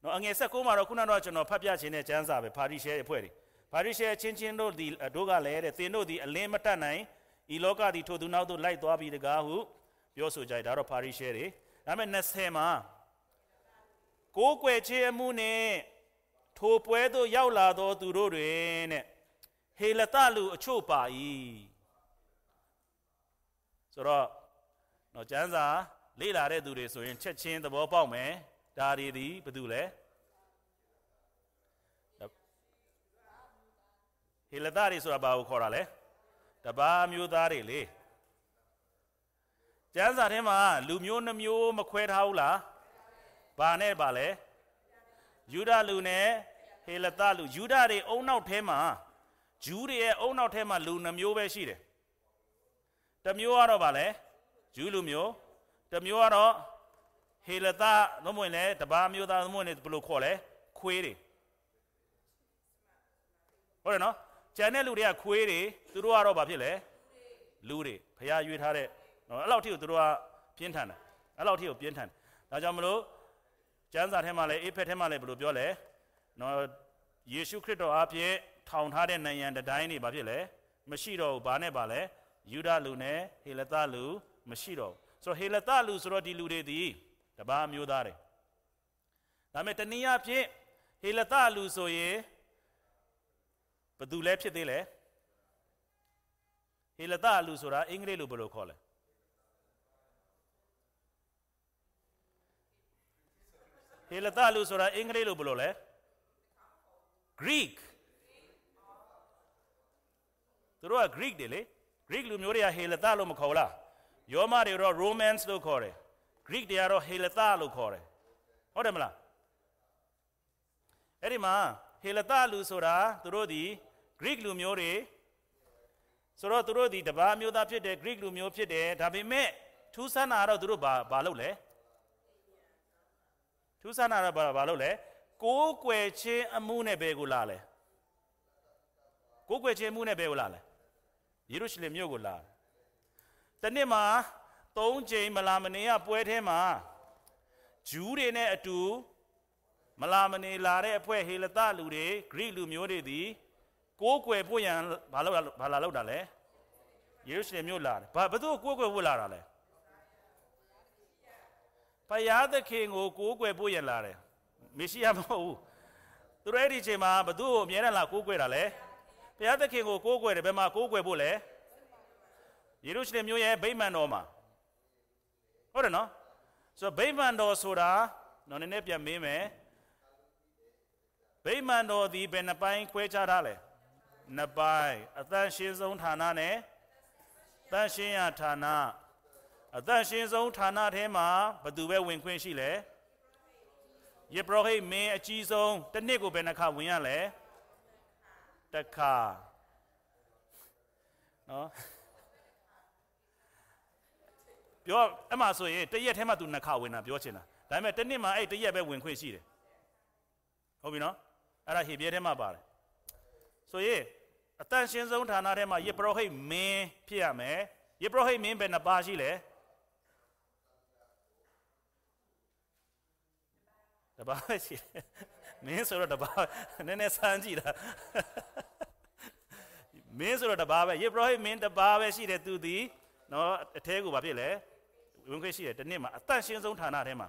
နော်အငယ်19မှာတော့ခုနကတော့ကျွန်တော်ဖတ်ပြခြင်းတဲ့ကျမ်းစာပဲပါရီရှဲရဲ့ဖွဲ့တွေပါရီရှဲချင်းချင်းတို့ဒီတို့ကလည်းတဲ့သင်တို့ဒီအလင်းမတတ်နိုင်ဤလောကဒီထိုသူနောက်သို့လိုက်သွားပြီတကားဟုပြောဆိုကြတယ်ဒါတော့ပါရီရှဲတွေဒါပေမဲ့20မှာကိုးကွယ်ခြင်းအမှုနဲ့ထိုပွဲသို့ရောက်လာသောသူတို့တွင်တဲ့ဟေလတလူအချို့ပါ၏ဆိုတော့နော်ကျမ်းစာလေ့လာတဲ့သူတွေဆိုရင်ချက်ချင်းသဘောပေါက်မယ်ဒါတွေဒီဘာတူလဲဟေလသားတွေဆိုတာဘာကိုခေါ်တာလဲတပါးမျိုးသားတွေလေကျမ်းစာထဲမှာ လူမျိုးနှမျိုးမခွဲထားဘူးလားဘာနဲ့ပါလဲယူဒလူနဲ့ဟေလသလူယူဒတွေအုံနောက်ထဲမှာဂျူးတွေရဲ့အုံနောက်ထဲမှာလူနှမျိုးပဲရှိတယ်တမျိုးကတော့ဗာလဲဂျူးလူမျိုးတစ်မျိုးကတော့ဟေလသသုံးဝင်လဲတပါမျိုးသားသုံးဝင်လဲဘယ်လိုခေါ်လဲခွေးတွေဟုတ်တယ်နော်ကျန်တဲ့လူတွေကခွေးတွေသူတို့ကတော့ဘာဖြစ်လဲလူတွေဖျားရွေးထားတဲ့နော်အဲ့လောက်ထိကိုသူတို့ကပြင်းထန်တယ်အဲ့လောက်ထိကိုပြင်းထန်တယ်ဒါကြောင့်မလို့ကျမ်းစာထဲမှာလည်းအေဖက်ထဲမှာလည်းဘယ်လိုပြောလဲနော်ယေရှုခရစ်တော်အားဖြင့်ထောင်ထားတဲ့နိုင်ရန်တတိုင်းတွေဘာဖြစ်လဲမရှိတော့ဘူးဘာနဲ့ပါလဲယူဒလူနဲ့ဟေလသလူ မရှိတော့ဘူးဆိုတော့ဟေလသလူဆိုတော့ဒီလူတွေဒီတပါးမျိုးသားတွေဒါမဲ့တနည်းအားဖြင့်ဟေလသလူဆိုရင်ဘသူလဲဖြစ်သေးလဲဟေလသလူဆိုတာအင်္ဂလိပ်လိုဘယ်လိုခေါ်လဲဟေလသလူဆိုတာအင်္ဂလိပ်လိုဘယ်လိုလဲ Greek သူတို့က Greek တွေလေ Greek လူမျိုးတွေကဟေလသလို့မခေါ်လားယောမတွေတော့ Romans လို့ခေါ်တယ် Greek တွေကတော့ Helata လို့ခေါ်တယ်ဟုတ်တယ်မလားအဲ့ဒီမှာ Helata လူဆိုတာသူတို့ဒီ Greek လူမျိုးတွေဆိုတော့သူတို့ဒီတပါးမျိုးသားဖြစ်တယ် Greek လူမျိုးဖြစ်တယ်ဒါပေမဲ့ထူးဆန်းတာတော့သူတို့ဘာဘာလုပ်လဲထူးဆန်းတာတော့ဘာဘာလုပ်လဲကိုးကွယ်ခြင်းအမှုနဲ့ပဲကိုလာလဲကိုးကွယ်ခြင်းအမှုနဲ့ပဲကိုလာလဲယေရုရှလင်မြို့ကိုလာတယ်တနှစ်မှာ၃ချိန်မလာမနေရပွဲထဲမှာဂျူးတွေနဲ့အတူမလာမနေလာတဲ့အဖွဲ့ဟေလသလူတွေဂရိလူမျိုးတွေသည် ကိုးကွယ်ဖို့ရန်ဘာလို့ဘာလာလောက်တာလဲယေရုရှလင်မြို့လာတယ်ဘာဘသူကိုးကွယ်ဖို့လာတာလဲဖယားသခင်ကို ကိုးကွယ်ဖို့ရန်လာတယ်မရှိရမဟုတ်ဘူးသူတို့အဲ့ဒီချိန်မှာဘသူ့ကိုအမြဲတမ်းလာကိုးကွယ်တာလဲဖယားသခင်ကိုကိုးကွယ်တယ်ဘယ်မှာကိုးကွယ်ဖို့လဲယေရုရှလင်မြို့ရဲ့ဗိမာန်တော်မှာဟုတ်တယ်နော်ဆိုတော့ဗိမာန်တော်ဆိုတာနော်နည်းနည်းပြန်မေးမယ်ဗိမာန်တော်ဒီဘယ်နှပိုင်းခွဲခြားထားလဲနှစ်ပိုင်းအသက်ရှင်ဆုံးဌာနနဲ့တန်ရှင်ရဌာနအသက်ရှင်ဆုံးဌာနထဲမှာဘသူပဲဝင်ခွင့်ရှိလဲယေဘရဟိမင်းအကြီးဆုံးတစ်နှစ်ကိုဘယ်နှခါဝင်ရလဲတစ်ခါနော်ပြောအဲ့မှာဆိုရင်တရက်ထဲမှာသူနှစ်ခါဝင်တာပြောချင်တာဒါပေမဲ့တစ်နှစ်မှာအဲ့တရက်ပဲဝင်ခွင့်ရှိတယ်ဟုတ်ပြီနော်အဲ့ဒါဟေပြဲထဲမှာပါတယ်ဆိုရင်အတန်ရှင်ဆုံးဌာနထဲမှာယေပရောဟိတ်မင်းဖြစ်ရမယ်ယေပရောဟိတ်မင်းဘယ်နှပါရှိလဲတပါးပဲရှိတယ်မင်းဆိုတော့တပါးနည်းနည်းစမ်းကြည့်တာမင်းဆိုတော့တပါးပဲယေပရောဟိတ်မင်းတပါးပဲရှိတယ်သူသည်နော်အထဲကိုဘာဖြစ်လဲဝင်ခွင့်ရှိတယ်တနည်းမှာအတန့်ရှင်းဆုံးဌာနထဲမှာ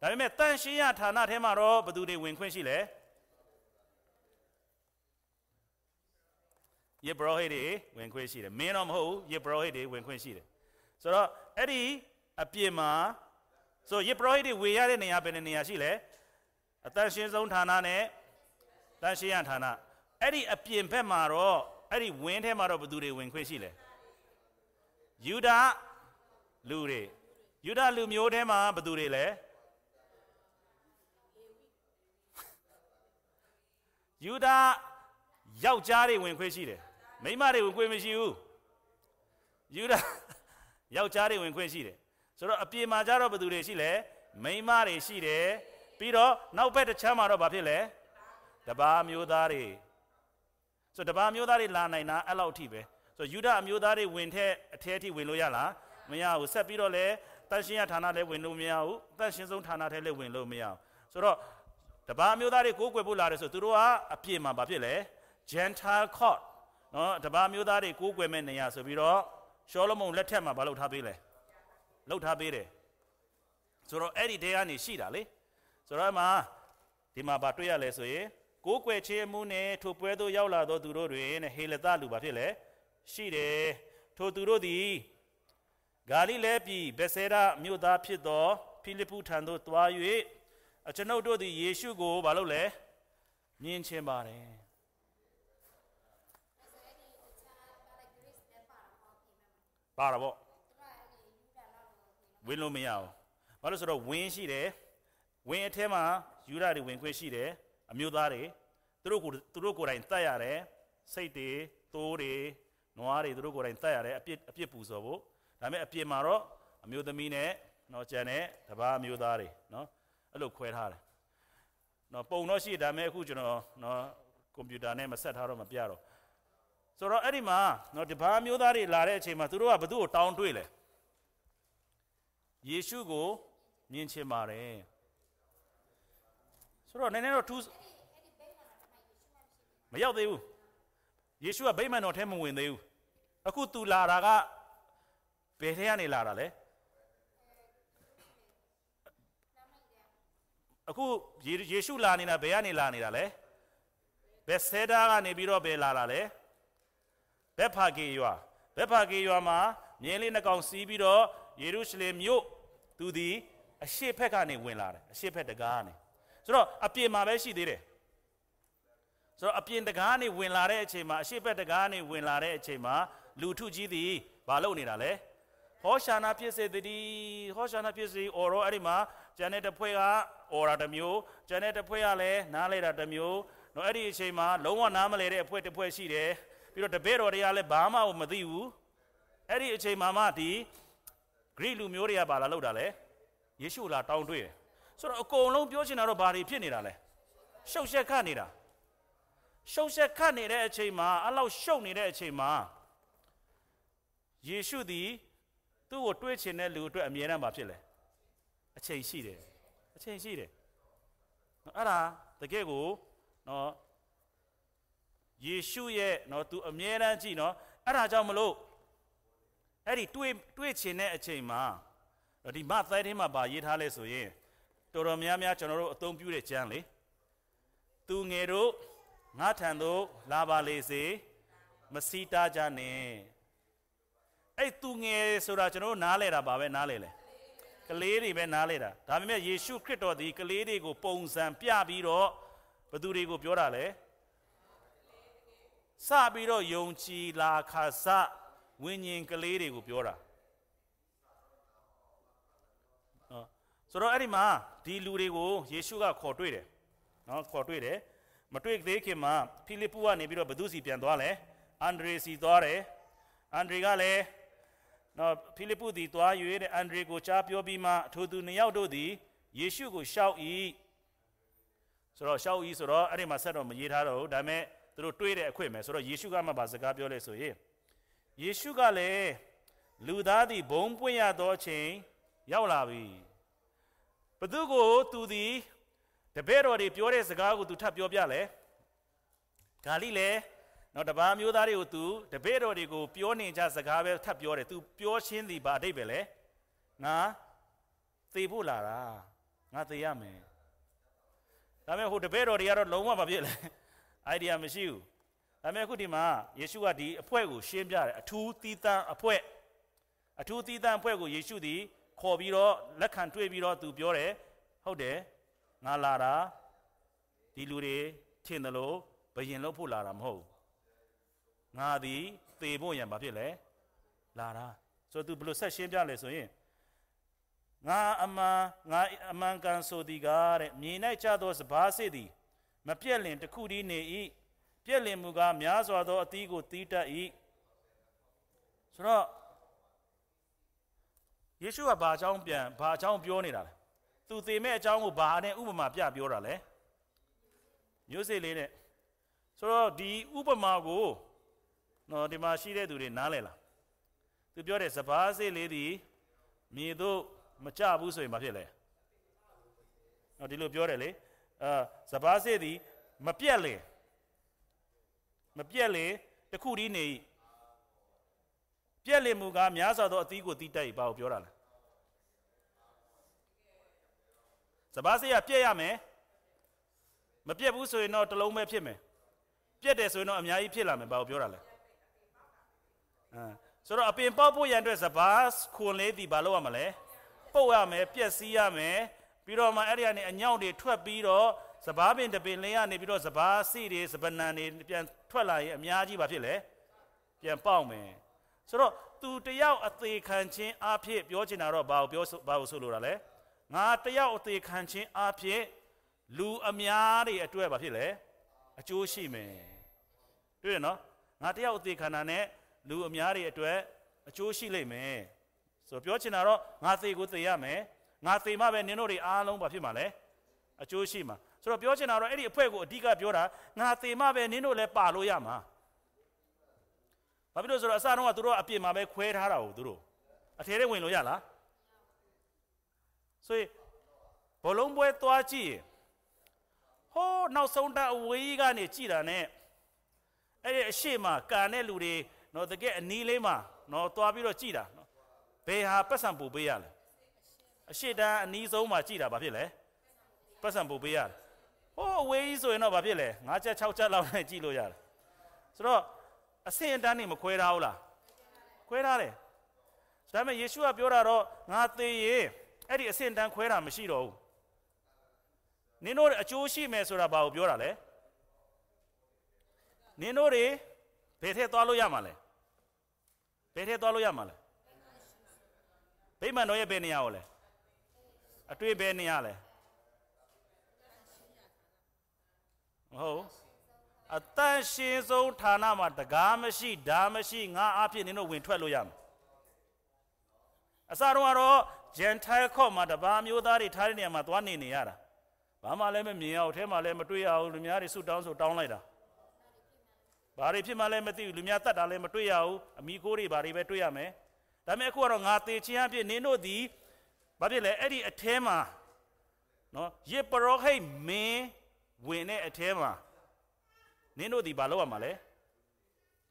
ဒါပေမဲ့တန့်ရှင်းရဌာနထဲမှာတော့ဘယ်သူတွေဝင်ခွင့်ရှိလဲယေဘရဟိတ်တွေဝင်ခွင့်ရှိတယ်မင်းတော့မဟုတ်ဘူးယေဘရဟိတ်တွေဝင်ခွင့်ရှိတယ်ဆိုတော့အဲ့ဒီအပြင်မှာဆိုယေဘရဟိတ်တွေဝင်ရတဲ့နေရာပဲနေရာရှိလဲအတန့်ရှင်းဆုံးဌာနနဲ့တန့်ရှင်းရဌာနအဲ့ဒီအပြင်ဘက်မှာတော့အဲ့ဒီဝင်းထဲမှာတော့ဘယ်သူတွေဝင်ခွင့်ရှိလဲယူဒာလူတွေယူဒလူမျိုးထဲမှာဘသူတွေလဲယူဒယောက်ျားတွေဝင်ခွင့်ရှိတယ်မိန်းမတွေဝင်ခွင့်မရှိဘူးယူဒယောက်ျားတွေဝင်ခွင့်ရှိတယ်ဆိုတော့အပြေမှာကြတော့ဘသူတွေရှိလဲမိန်းမတွေရှိတယ်ပြီးတော့နောက်ဘက်တစ်ချမ်းမှာတော့ဘာဖြစ်လဲတပါးမျိုးသားတွေဆိုတော့တပါးမျိုးသားတွေလာနိုင်တာအဲ့လောက်အထိပဲဆိုတော့ယူဒအမျိုးသားတွေဝင်ထက်အထဲအထိဝင်လို့ရလားမရဘူးဆက်ပြီးတော့လည်းတန်ရှင်းရဌာနလည်းဝင်လို့မရဘူးတန်ရှင်းဆုံးဌာနထဲလည်းဝင်လို့မရဘူးဆိုတော့တပါမျိုးသားတွေကိုကိုွယ်ဖို့လာတယ်ဆိုသူတို့ကအပြစ်မှာဘာဖြစ်လဲ Gentile court နော်တပါမျိုးသားတွေကိုကိုွယ်မဲ့နေရဆိုပြီးတော့ရှောလမုန်လက်ထက်မှာဘာလုပ်ထားပေးလဲလုပ်ထားပေးတယ်ဆိုတော့အဲ့ဒီတဲကနေရှိတာလေဆိုတော့အမှဒီမှာဘာတွေ့ရလဲဆိုရင်ကိုကိုွယ်ချင်းမှုနဲ့ထိုပွဲသို့ရောက်လာသောသူတို့တွင်ဟေလသလူဘာဖြစ်လဲရှိတယ်ထိုသူတို့သည်ဂါလိလဲပြည်ဗက်ဆဲရာမြို့သားဖြစ်သောဖိလိပ္ပုထံသို့သွား၍အကျွန်ုပ်တို့သည်ယေရှုကိုဘာလို့လဲမြင်ချင်းပါတယ်ပါတော့ဗောဝင်လို့မရအောင်ဘာလို့ဆိုတော့ဝင်းရှိတယ်ဝင်းအထဲမှာယူရတွေဝင်ခွင့်ရှိတယ်အမျိုးသားတွေသူတို့ကိုသူတို့ကိုယ်တိုင်တတ်ရတယ်စိတ်တွေသိုးတွေနွားတွေသူတို့ကိုယ်တိုင်တတ်ရတယ်အပြစ်အပြစ်ပူဆိုဖို့ဒါပေမဲ့အပြင်မှာတော့အမျိုးသမီးနဲ့နော်ကျန်တဲ့တပါးအမျိုးသားတွေနော်အဲ့လိုခွဲထားတယ်နော်ပုံတော့ရှိဒါပေမဲ့အခုကျွန်တော်နော်ကွန်ပျူတာနဲ့မဆက်ထားတော့မပြတော့ဆိုတော့အဲ့ဒီမှာနော်တပါးအမျိုးသားတွေလာတဲ့အချိန်မှာသူတို့ကဘသူ့ကိုတောင်းတွေ့လဲယေရှုကိုမြင်ချင်ပါတယ်ဆိုတော့နည်းနည်းတော့ထူးမရောက်သေးဘူးယေရှုကဗိမာန်တော်ထဲမဝင်သေးဘူးအခုသူလာတာကဘယ်ထဲကနေလာတာလဲအခုယေရှုလာနေတာဘယ်ကနေလာနေတာလဲဘက်ဆဲဒါကနေပြီးတော့ဘယ်လာတာလဲဘက်ဖာကေရွာဘက်ဖာကေရွာမှာမြင်းလေးနှကောင် စီးပြီးတော့ယေရုရှလင်မြို့သူဒီအရှိဖက်ကနေဝင်လာတယ်အရှိဖက်တကားကနေဆိုတော့အပြင်မှာပဲရှိသေးတယ်ဆိုတော့အပြင်တကားကနေဝင်လာတဲ့အချိန်မှာအရှိဖက်တကားကနေဝင်လာတဲ့အချိန်မှာလူထုကြီးသည်မလုပ်နေတာလဲဟောရှာနာဖြစ်စေတည်းဟောရှာနာဖြစ်စေအော်ရောအဲ့ဒီမှာဂျန်နဲ့တဖွဲ့ကအော်ရာတစ်မျိုးဂျန်နဲ့တဖွဲ့ကလည်းနားလဲတာတစ်မျိုးနော်အဲ့ဒီအချိန်မှာလုံးဝနားမလဲတဲ့အဖွဲတစ်ဖွဲရှိတယ်ပြီးတော့တပည့်တော်တွေကလည်းဘာမှမသိဘူးအဲ့ဒီအချိန်မှာမှဒီဂရိလူမျိုးတွေကဘာလာလောက်တာလဲယေရှုလာတောင်းတွေ့တယ်ဆိုတော့အကုန်လုံးပြောချင်တာတော့ဘာတွေဖြစ်နေတာလဲရှုပ်ရှက်ခတ်နေတာရှုပ်ရှက်ခတ်နေတဲ့အချိန်မှာအဲ့လောက်ရှုပ်နေတဲ့အချိန်မှာယေရှုသည်သူ့ကိုတွေးချင်တဲ့လူအတွက်အမြဲတမ်းမဖြစ်လဲအချိန်ရှိတယ်အချိန်ရှိတယ်အဲ့ဒါတကယ်ကိုနော်ယေရှုရဲ့နော်သူအမြဲတမ်းကြည့်နော်အဲ့ဒါကြောင့်မလို့အဲ့ဒီတွေးတွေးချင်တဲ့အချိန်မှာဒီမသဲထဲမှာပါရေးထားလဲဆိုရင်တော်တော်များများကျွန်တော်တို့အသုံးပြုတဲ့ကျမ်းလေသူငယ်တို့ငါထံသို့လာပါလေစေမစည်းတားကြနဲ့အဲ့သူငယ်ဆိုတာကျွန်တော်နားလဲတာပါပဲနားလဲလေကလေးတွေပဲနားလဲတာဒါပေမဲ့ယေရှုခရစ်တော်ဒီကလေးတွေကိုပုံစံပြပြီးတော့ဘသူတွေကို ပြောတာလဲစပြီးတော့ယုံကြည်လာခါစဝိညာဉ်ကလေးတွေကို ပြောတာနော်ဆိုတော့အဲ့ဒီမှာဒီလူတွေကိုယေရှုကခေါ်တွေ့တယ်နော်ခေါ်တွေ့တယ်မတွေ့သေးခင်မှာဖိလိပ္ပုကနေပြီးတော့ဘသူစီပြန်သွားလဲအန်ဒရေစီသွားတယ်အန်ဒရီကလည်းနော်ဖိလိပ္ပုသည်တွား၍တဲ့အန်ဒရီကိုကြားပြောပြီးမှထိုသူနှစ်ယောက်တို့သည်ယေရှုကိုရှောက်၏ဆိုတော့ရှောက်၏ဆိုတော့အဲ့ဒီမှာဆက်တော့မရေးထားတော့ဘူးဒါပေမဲ့သူတို့တွေးတဲ့အခွင့်မယ်ဆိုတော့ယေရှုကမှပါစကားပြောလဲဆိုရင်ယေရှုကလည်းလူသားသည်ဘုံပွင့်ရသောအချိန်ရောက်လာပြီဘသူကိုသူသည်တပည့်တော်တွေပြောတဲ့စကားကိုသူထပ်ပြောပြလဲဂါလိလဲနော်တပါးမျိုးသားတွေကို तू တပည့်တော်တွေကိုပြောနေကြစကားပဲထပ်ပြောတယ် तू ပြောရှင်းသည်ဘာအတိတ်ပဲလဲငါသေဖို့လာတာငါသေရမယ်ဒါပေမဲ့ဟိုတပည့်တော်တွေကတော့လုံးဝမဖြစ်လဲအိုင်ဒီယာမရှိဘူးဒါပေမဲ့အခုဒီမှာယေရှုကဒီအဖွဲကိုရှင်းပြတယ်အထူးသီးသန့်အဖွဲအထူးသီးသန့်အဖွဲကိုယေရှုသည် ခေါ်ပြီးတော့လက်ခံတွေ့ပြီးတော့သူ ပြောတယ်ဟုတ်တယ်ငါလာတာဒီလူတွေထင်တယ်လို့ဘယင်လို့ဖို့လာတာမဟုတ်ဘူးငါသည်သေဖို့ရံဘာဖြစ်လဲလာတာဆိုတော့ तू ဘယ်လိုဆက်ရှင်းပြလဲဆိုရင်ငါအမှန်ငါအမှန်ကန်ဆိုသည်ကားတဲ့မြေ၌ကြသောစဘာစေသည်မပြက်လင်တစ်ခုတည်းနေ၏ပြက်လင်မူကားများစွာသောအသီးကိုတီးတတ်၏ဆိုတော့ယေရှုကဘာအကြောင်းပြန်ဘာအကြောင်းပြောနေတာလဲသူသေမဲ့အကြောင်းကိုဘာနဲ့ဥပမာပြပြောတာလဲမျိုးစေ့လေးနဲ့ဆိုတော့ဒီဥပမာကိုနော်ဒီမှာရှိတဲ့သူတွေနားလဲလားသူပြောတယ်စဘာစေးလေးဒီမြေတို့မကြဘူးဆိုရင်ဘာဖြစ်လဲနော်ဒီလို ပြောတယ်လေအာစဘာစေးဒီမပြက်လေမပြက်လေတခုတည်းနေပြက်လေမူကများစွာသောအသီးကိုတီးတိုက်ဘာကိုပြောတာလဲစဘာစေးကပြက်ရမယ်မပြက်ဘူးဆိုရင်တော့တစ်လုံးပဲဖြစ်မယ်ပြက်တယ်ဆိုရင်တော့အများကြီးဖြစ်လာမယ်ဘာကိုပြောတာလဲဆိုတော့အပင်ပေါက်ဖို့ရန်အတွက်စပါးခွန်လေးဒီဘာလို့ရမလဲပုတ်ရမယ်ပြက်စီးရမယ်ပြီးတော့မှအဲ့ဒီကနေအညောင့်တွေထွက်ပြီးတော့စဘာပင်တပင်လေးကနေပြီးတော့စဘာစီတွေစပနံတွေပြန်ထွက်လာရင်အများကြီးဘာဖြစ်လဲပြန်ပေါက်မယ်ဆိုတော့သူတယောက်အသေးခံခြင်းအဖြစ်ပြောချင်တာတော့ဘာကိုပြောဘာကိုဆိုလိုတာလဲငါတယောက်အသေးခံခြင်းအဖြစ်လူအများတွေအတွက်ဘာဖြစ်လဲအကျိုးရှိမယ်တွေ့ရနော်ငါတယောက်အသေးခံတာနဲ့လူအများတွေအတွက်အကျိုးရှိလိမ့်မယ်ဆိုပြောချင်တာတော့ငါသေကိုသေရမယ်ငါသေမှပဲနင်တို့တွေအားလုံးဘာဖြစ်မှာလဲအကျိုးရှိမှာဆိုတော့ပြောချင်တာတော့အဲ့ဒီအဖွဲ့ကိုအဓိကပြောတာငါသေမှပဲနင်တို့လည်းပါလို့ရမှာဘာဖြစ်လို့ဆိုတော့အစတုန်းကသူတို့ကအပြင်မှာပဲခွဲထားတာကိုသူတို့အထဲထဲဝင်လို့ရလားဆိုရင်ဘလုံးပွဲသွားကြည့်ဟိုးနောက်ဆုံးတက်အဝေးကြီးကနေကြည်တာနဲ့အဲ့ဒီအရှိမကာတဲ့လူတွေနော်တကယ်အနီးလေးမှာနော်သွားပြီးတော့ကြည်တာနော်ဘယ်ဟာပတ်စံပူပေးရလဲအရှိတန်းအနီးဆုံးမှာကြည်တာဘာဖြစ်လဲပတ်စံပူပေးရတယ်ဟိုးအဝေးကြီးဆိုရင်တော့ဘာဖြစ်လဲ၅ချက်၆ချက်လောက်နဲ့ကြည်လို့ရတယ်ဆိုတော့အဆင့်အတန်းနေမခွဲထားဘူးလားခွဲထားတယ်ဒါပေမဲ့ယေရှုကပြောတာတော့ငါသေးရင်အဲ့ဒီအဆင့်အတန်းခွဲတာမရှိတော့ဘူးနင်တို့အကျိုးရှိမယ်ဆိုတာဘာကိုပြောတာလဲနင်တို့တွေဘယ်ထက်သွားလို့ရမှာလဲဘယ်ထဲသွားလို့ရမှာလဲဗိမာန်တော်ရဲ့ဘယ်နေရာကိုလဲအတွေ့ဘယ်နေရာလဲဟုတ်အတန်ရှင်ဆုံးဌာနမှာတကားမရှိဓာမရှိငါအဖြစ်နင်တို့ဝင်ထွက်လို့ရမှာအစတော့ကတော့ Gentile ခေါ်မှာတပါမျိုးသားတွေထားတဲ့နေရာမှာသွားနေနေရတာဘာမှလည်းမမြင်ရအောင်အဲထဲမှာလည်းမတွေ့ရအောင်လူများတွေဆူတောင်းဆိုတောင်းလိုက်တာဘာတွေဖြစ်မှလည်းမသိဘူးလူများတတ်တာလည်းမတွေ့ရဘူးအမိကိုတွေဘာတွေပဲတွေ့ရမယ်ဒါပေမဲ့အခုကတော့ငါသေခြင်းအဖြစ်နင်တို့ဒီဘာဖြစ်လဲအဲ့ဒီအထဲမှာနော်ယေပရောဟိတ်မင်းဝင်တဲ့အထဲမှာနင်တို့ဒီဘာလုပ်ရမှာလဲ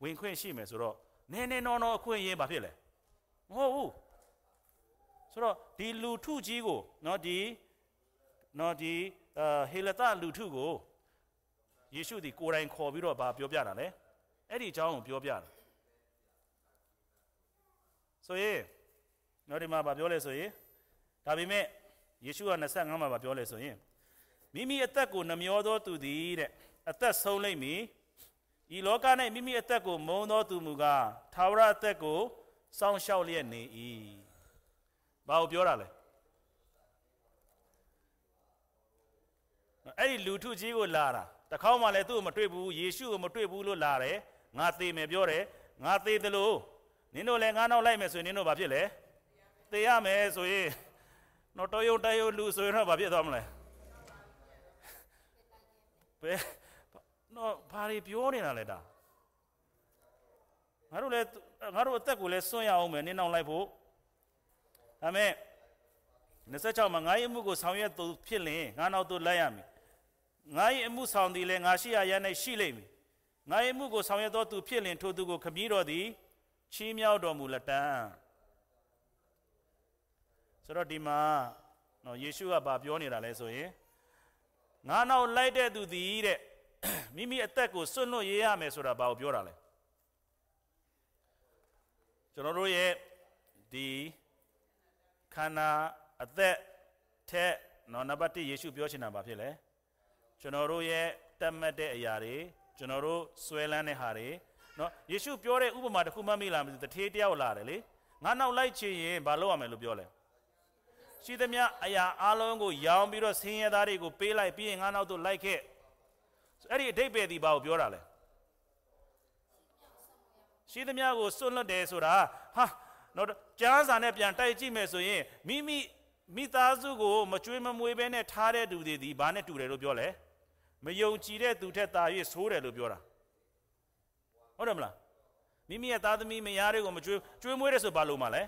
ဝင်ခွင့်ရှိမယ်ဆိုတော့နင်းနေနော်နော်အခွင့်အရေးဘာဖြစ်လဲမဟုတ်ဘူးဆိုတော့ဒီလူထုကြီးကိုနော်ဒီနော်ဒီအာဟေလတလူထုကိုယေရှုသည်ကိုယ်တိုင်ခေါ်ပြီးတော့ဗာပြောပြတာလေအဲ့ဒီအကြောင်းကိုပြောပြတာဆိုရင်နော်ဒီမှာဗာပြောလဲဆိုရင်ဒါပေမဲ့ယေရှုက25မှာဗာပြောလဲဆိုရင်မိမိအသက်ကိုနှမျောသောသူသည်တဲ့အသက်ဆုံးလိမ့်မည်ဤလောက၌မိမိအသက်ကိုမုန်းသောသူမူကားသာဝရအသက်ကိုစောင့်ရှောက်လျက်နေ၏ဘာကိုပြောတာလဲအဲ့ဒီလူထုကြီးကိုလာတာတစ်ခေါက်မှလည်းသူ့ကိုမတွေ့ဘူးယေရှုကိုမတွေ့ဘူးလို့လာတယ်ငါသေမယ်ပြောတယ်ငါသေတယ်လို့နင်တို့လည်းငါနောက်လိုက်မယ်ဆိုရင်နင်တို့ဘာဖြစ်လဲသေရမယ်ဆိုရင်တော့တယုံတယုံလူဆိုရင်တော့ဘာဖြစ်သွားမလဲဘယ်တော့ဘာတွေပြောနေတာလဲဒါငါတို့လည်းငါတို့အသက်ကိုလည်းစွန့်ရအောင်မယ်နင်းအောင်လိုက်ဖို့ဒါမဲ့26မှာငါရဲ့အမှုကိုဆောင်ရွက်သူဖြစ်ရင်ငါနောက်သူလိုက်ရမယ်ငါ၏အမှုဆောင်သည်လည်းငါရှိရာရ၌ရှိလိမ့်မည်ငါ၏မှုကိုဆောင်ရွက်သောသူဖြစ်လင်ထိုသူကိုခမည်းတော်သည်ချီးမြှောက်တော်မူလက်တံဆိုတော့ဒီမှာနော်ယေရှုကဗာပြောနေတာလဲဆိုရင်ငါနောက်လိုက်တဲ့သူသည်တဲ့မိမိအသက်ကိုစွန့်လွတ်ရေးရမယ်ဆိုတာဘာကိုပြောတာလဲကျွန်တော်တို့ရဲ့ဒီခန္ဓာအသက်ထက်နော်နံပါတ်1ယေရှုပြောချင်တာဘာဖြစ်လဲကျွန်တော်တို့ရဲ့တတ်မှတ်တဲ့အရာတွေကျွန်တော်တို့စွဲလန်းတဲ့ဟာတွေနော်ယေရှုပြောတဲ့ဥပမာတစ်ခုမှမိလားမသိတထေးတယောက်လာတယ်လေငါနောက်လိုက်ချင်ရင်မလုပ်ရမယ်လို့ပြောလဲရှိသမျှအရာအလုံးကိုရောင်းပြီးတော့ဆင်းရဲသားတွေကိုပေးလိုက်ပြီးရင်ငါနောက်တို့လိုက်ခဲ့အဲ့ဒီအတိတ်ပဲဒီဘာကိုပြောတာလဲရှိသမျှကိုစွန့်လွတ်တယ်ဆိုတာဟာနော်ကျမ်းစာနဲ့ပြန်တိုက်ကြည့်မယ်ဆိုရင်မိမိမိသားစုကိုမကြွေးမမွေးဘဲနဲ့ထားတဲ့သူတွေဒီဘာနဲ့တူတယ်လို့ပြောလဲမယုံကြည်တဲ့သူထက်သာ၍ဆိုးတယ်လို့ပြောတာဟုတ်တယ်မလားမိမိရဲ့သားသမီးမယားတွေကိုမကြွေးကြွေးမွေးတယ်ဆိုဘာလို့မှလဲ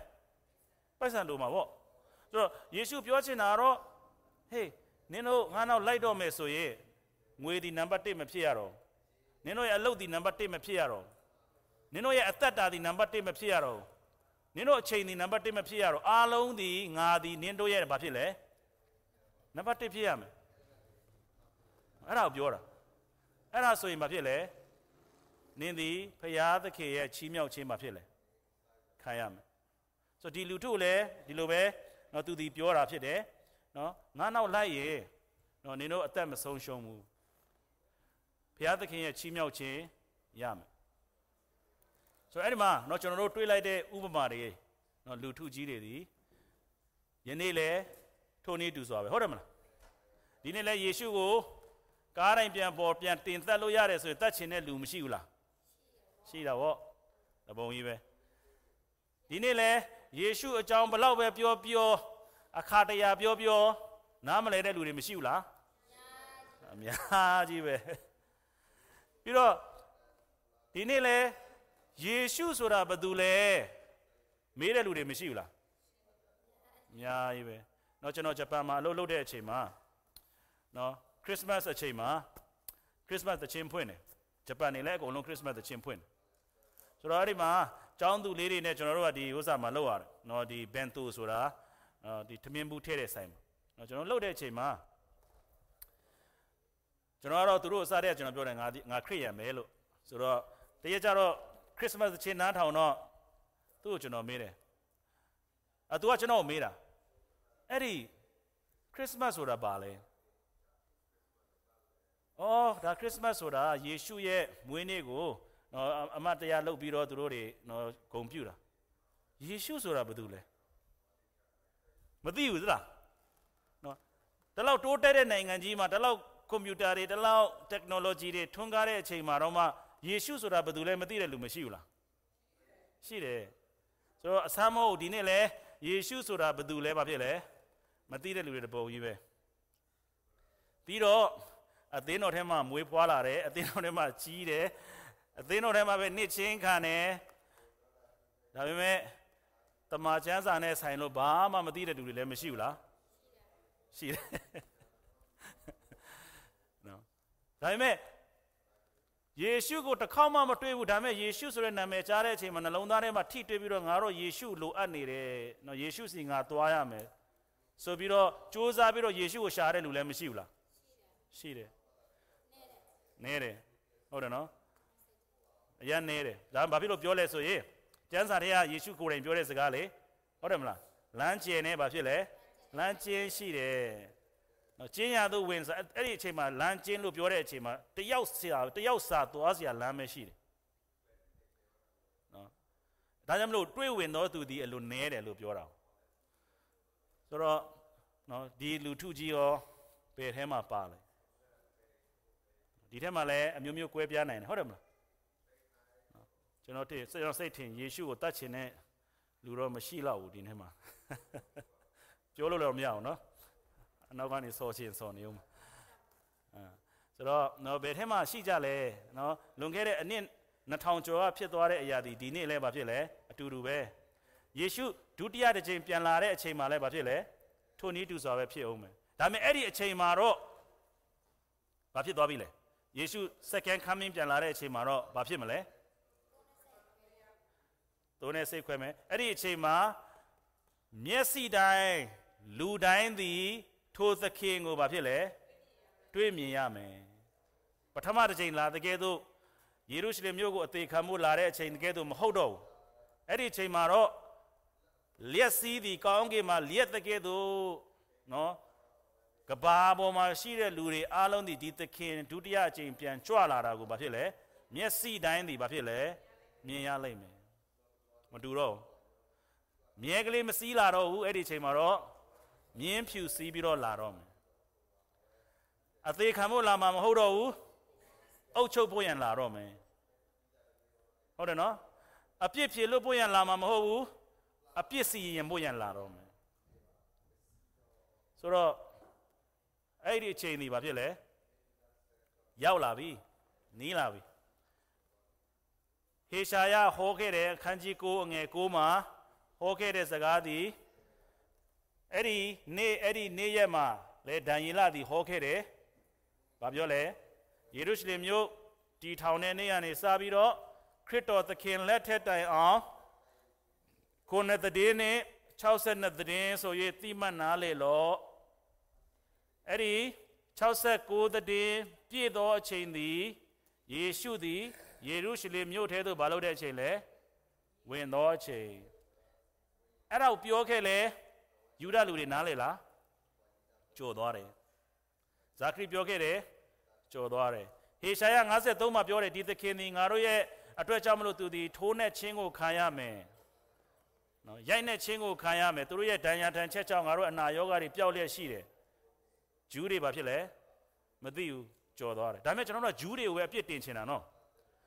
ပိုက်ဆံလို့မှပေါ့ဆိုတော့ယေရှုပြောချင်တာကတော့ဟေးနင်တို့ငါနောက်လိုက်တော့မယ်ဆိုရင်ငွေဒီနံပါတ်1မဖြစ်ရတော့နင်တို့ရဲ့အလုပ်ဒီနံပါတ်1မဖြစ်ရတော့နင်တို့ရဲ့အသက်တာဒီနံပါတ်1မဖြစ်ရတော့နင်တို့အချိန်ဒီနံပါတ်1မဖြစ်ရတော့အားလုံးဒီငါဒီနင်တို့ရဲ့ဘာဖြစ်လဲနံပါတ်1ဖြစ်ရမယ်အဲ့ဒါကိုပြောတာအဲ့ဒါဆိုရင်ဘာဖြစ်လဲနင်းသည်ဖရာသခင်ရဲ့ချီးမြှောက်ခြင်းဘာဖြစ်လဲခံရမယ်ဆိုဒီလူတို့လည်းဒီလိုပဲเนาะသူဒီပြောတာဖြစ်တယ်เนาะငါနောက်လိုက်ရေเนาะနင်တို့အသက်မဆုံးရှုံးဘူးဖရာသခင်ရဲ့ချီးမြှောက်ခြင်းရမယ်ဆိုအဲ့ဒီမှာเนาะကျွန်တော်တို့တွေးလိုက်တဲ့ဥပမာတွေเนาะလူထုကြီးတွေဒီယနေ့လဲထိုနည်းတူစွာပဲဟုတ်တယ်မလားဒီနေ့လဲယေရှုကိုကားတိုင်းပြန်ပေါ်ပြန်တင်သက်လို့ရတယ်ဆိုရင်တက်ချင်တဲ့လူမရှိဘူးလားရှိတာပေါ့တပုံကြီးပဲဒီနေ့လဲယေရှုအကြောင်းဘလောက်ပဲပြောပြောအခါတရာပြောပြောနားမလဲတဲ့လူတွေမရှိဘူးလားအများကြီးပဲပြီးတော့ဒီနေ့လဲယေရှုဆိုတာဘယ်သူလဲမေးတဲ့လူတွေမရှိဘူးလားအများကြီးပဲเนาะကျွန်တော်ဂျပန်မှာအလုပ်လုပ်တဲ့အချိန်မှာเนาะခရစ်စမတ်အချိန်မှာခရစ်စမတ်သချင်းဖွင့်တယ်ဂျပန်နေလည်းအကုန်လုံးခရစ်စမတ်သချင်းဖွင့်တယ်ဆိုတော့အဲ့ဒီမှာကျောင်းသူလေးတွေနဲ့ကျွန်တော်တို့ကဒီဥစ္စာမှာလောက်ရတယ်เนาะဒီဘန်တူဆိုတာဒီထမင်းဘူးထည့်တဲ့ဆိုင်မှာเนาะကျွန်တော်လောက်တဲ့အချိန်မှာကျွန်တော်ကတော့သူတို့အစားတည်းကျွန်တော်ပြောတယ်ငါငါခရစ်ယာန်ပဲလို့ဆိုတော့တရက်ကျတော့ခရစ်စမတ်သချင်းနားထောင်တော့သူ့ကိုကျွန်တော်မေးတယ်အတူကကျွန်တော်ကိုမေးတာအဲ့ဒီခရစ်စမတ်ဆိုတာဘာလဲအော်ဒါခရစ်မတ်ဆိုတာယေရှုရဲ့မွေးနေ့ကိုနော်အမတ်တရားလုပ်ပြီးတော့သူတို့တွေနော်ဂုံပြူတာယေရှုဆိုတာဘာတူလဲမသိဘူးသလားနော်တလောက်တိုးတက်တဲ့နိုင်ငံကြီးမှာတလောက်ကွန်ပျူတာတွေတလောက် technology တွေထွန်းကားတဲ့အချိန်မှာတော့မှယေရှုဆိုတာဘာတူလဲမသိတဲ့လူမရှိဘူးလားရှိတယ်ဆိုတော့အဆမ်းမဟုတ်ဒီနေ့လဲယေရှုဆိုတာဘာတူလဲဘာဖြစ်လဲမသိတဲ့လူတွေတပုံကြီးပဲပြီးတော့အသင်းတော်ထဲမှာမွေးဖွားလာတယ်အသင်းတော်ထဲမှာကြီးတယ်အသင်းတော်ထဲမှာပဲနှစ်ချင်းခံတယ်ဒါပေမဲ့တမာချမ်းစာနဲ့ဆိုင်လို့ဘာမှမသိတဲ့လူတွေလည်းမရှိဘူးလားရှိတယ်နော်ဒါပေမဲ့ယေရှုကိုတစ်ခေါက်မှမတွေ့ဘူးဒါပေမဲ့ယေရှုဆိုတဲ့နာမည်ကြားတဲ့အချိန်မှာနှလုံးသားထဲမှာထိတွေ့ပြီးတော့ငါတော့ယေရှုလိုအပ်နေတယ်နော်ယေရှုစီငါသွားရမယ်ဆိုပြီးတော့စ조사ပြီးတော့ယေရှုကိုရှာတဲ့လူလည်းမရှိဘူးလားရှိတယ်နည်းတယ်ဟုတ်တယ်နော်အရန်နည်းတယ်ဒါဘာဖြစ်လို့ပြောလဲဆိုရင်ကျမ်းစာထဲကယေရှုကိုယ်တိုင်ပြောတဲ့စကားလေဟုတ်တယ်မလားလမ်းကျင်နဲ့ဘာဖြစ်လဲလမ်းကျင်းရှိတယ်နော်ကျင်းရသူဝင်စားအဲ့ဒီအချိန်မှာလမ်းကျင်းလို့ပြောတဲ့အချိန်မှာတယောက်ဆရာတယောက်စာသွားဆရာလမ်းမရှိတယ်နော်ဒါကြောင့်မလို့တွေးဝင်တော့သူဒီအလိုနဲတယ်လို့ပြောတာဆိုတော့နော်ဒီလူထုကြီးရောဘယ်ထဲမှာပါလဲဒီထက်မှလည်းအမျိုးမျိုးကွဲပြားနိုင်တယ်ဟုတ်တယ်မလားကျွန်တော်တိကျွန်တော်စိတ်ထင်ယေရှုကိုတတ်ချင်တဲ့လူတော့မရှိတော့ဘူးဒီနေ့မှာပြောလို့လည်းမရအောင်နော်အနောက်ကနေစော်ချင်စော်နေအောင်အဲဆိုတော့နော်ဘယ်ထဲမှာရှိကြလဲနော်လွန်ခဲ့တဲ့အနှစ်2000ကျော်ကဖြစ်သွားတဲ့အရာဒီဒီနေ့လည်းဘာဖြစ်လဲအတူတူပဲယေရှုဒုတိယတစ်ချိန်ပြန်လာတဲ့အချိန်မှာလည်းဘာဖြစ်လဲထိုနည်းတူစွာပဲဖြစ်အောင်မယ်ဒါပေမဲ့အဲ့ဒီအချိန်မှာတော့ဘာဖြစ်သွားပြီလဲယေရှု second coming ပြန်လာတဲ့အချိန်မှာတော့ဘာဖြစ်မလဲသူနဲ့စိတ်ခွဲမယ်အဲ့ဒီအချိန်မှာမျက်စိတိုင်းလူတိုင်းသည်ထိုသခင်ကိုဘာဖြစ်လဲတွေ့မြင်ရမယ်ပထမတစ်ချိန်လာတကယ်တော့ယေရုရှလင်မြို့ကိုအသေးခံမှုလာတဲ့အချိန်တကယ်တော့မဟုတ်တော့ဘူးအဲ့ဒီအချိန်မှာတော့လျက်စီးသည်ကောင်းကင်မှာလျက်တကယ်တော့နော်ကဘာပေါ်မှာရှိတဲ့လူတွေအားလုံးဒီဒီသခင်ဒုတိယအကြိမ်ပြန်ကြွလာတာကိုဘာဖြစ်လဲမျက်စိတိုင်းဒီဘာဖြစ်လဲမြင်ရလိမ့်မယ်မတူတော့မြဲကလေးမစည်းလာတော့ဘူးအဲ့ဒီအချိန်မှာတော့မြင်းဖြူစည်းပြီးတော့လာတော့မယ်အသေးခံဖို့လာမှာမဟုတ်တော့ဘူးအုပ်ချုပ်ဖို့ရန်လာတော့မယ်ဟုတ်တယ်နော်အပြစ်ဖြေလို့ဖို့ရန်လာမှာမဟုတ်ဘူးအပြစ်စီရင်ဖို့ရန်လာတော့မယ်ဆိုတော့အဲ့ဒီအချိန်ဒီဘာဖြစ်လဲရောက်လာပြီနီးလာပြီဟေရှာယဟောခဲ့တဲ့ခန်းကြီးကိုအငယ်ကိုမှာဟောခဲ့တဲ့စကားဒီအဲ့ဒီနေ့အဲ့ဒီနေ့ရက်မှာလေဒံယေလဒီဟောခဲ့တယ်ဘာပြောလဲယေရုရှလင်မြို့တည်ထောင်တဲ့နေ့ကနေစပြီးတော့ခရစ်တော်သခင်လက်ထက်တိုင်အောင်ခုနှစ်သတင်းနဲ့62သတင်းဆို၍တိမှတ်နာလေလော့အဲ့ဒီ69သတင်ပြည့်သောအချိန်သည်ယေရှုသည်ယေရုရှလင်မြို့ထဲသို့ဘာလုပ်တဲ့အချိန်လဲဝင်သောအချိန်အဲ့ဒါကိုပြောခဲ့လေယူဒလူတွေနားလေလားကြော်သွားတယ်ဇာခရီပြောခဲ့တယ်ကြော်သွားတယ်ဟေရှာယ53မှာပြောတယ်ဒီသခင်သည်ငါတို့ရဲ့အတွက်ကြောင့်မလို့သူသည်ထိုးနဲ့ချင်းကိုခံရမယ်နော်ရိုက်နဲ့ချင်းကိုခံရမယ်သူတို့ရဲ့ဒဏ်ရာဒဏ်ချက်ကြောင့်ငါတို့အနာရောဂါတွေပျောက်လျက်ရှိတယ်ဂျူးတွေဘာဖြစ်လဲမသိဘူးကြော်သွားတယ်ဒါပေမဲ့ကျွန်တော်တို့ကဂျူးတွေကိုပဲအပြစ်တင်ချင်တာနော်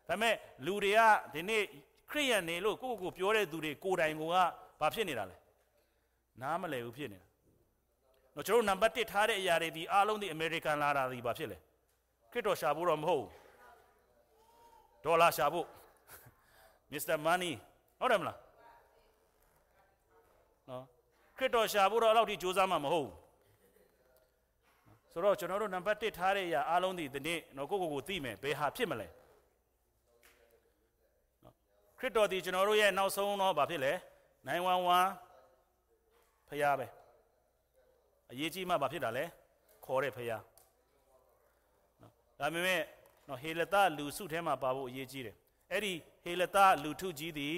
ဒါပေမဲ့လူတွေကဒီနေ့ခရိယန်တွေလို့ကိုယ့်ကိုယ်ပြောတဲ့သူတွေကိုယ်တိုင်ကိုကဘာဖြစ်နေတာလဲနားမလည်ဘူးဖြစ်နေတာနော်ကျွန်တော်နံပါတ်1ထားတဲ့အရာတွေဒီအားလုံးဒီအမေရိကန်လာတာဒီဘာဖြစ်လဲခရစ်တော်ရှာဖို့တော့မဟုတ်ဘူးဒေါ်လာရှာဖို့မစ္စတာမနီဟုတ်တယ်မလားနော်ခရစ်တော်ရှာဖို့တော့အဲ့လောက်ထိစူးစမ်းမှာမဟုတ်ဘူးဆိုတော့ကျွန်တော်တို့နံပါတ်1ထားတဲ့အရာအားလုံးဒီဒီနေ့နော်ကိုကိုကိုသိမယ်ဘယ်ဟာဖြစ်မလဲနော်ခရစ်တော်ဒီကျွန်တော်တို့ရဲ့နောက်ဆုံးတော့ဘာဖြစ်လဲ911ဖရားပဲအရေးကြီးမှဘာဖြစ်တာလဲခေါ်တဲ့ဖရားနော်ဒါပေမဲ့နော်ဟေလတလူစုထဲမှာပါဖို့အရေးကြီးတယ်အဲ့ဒီဟေလတလူထုကြီးဒီ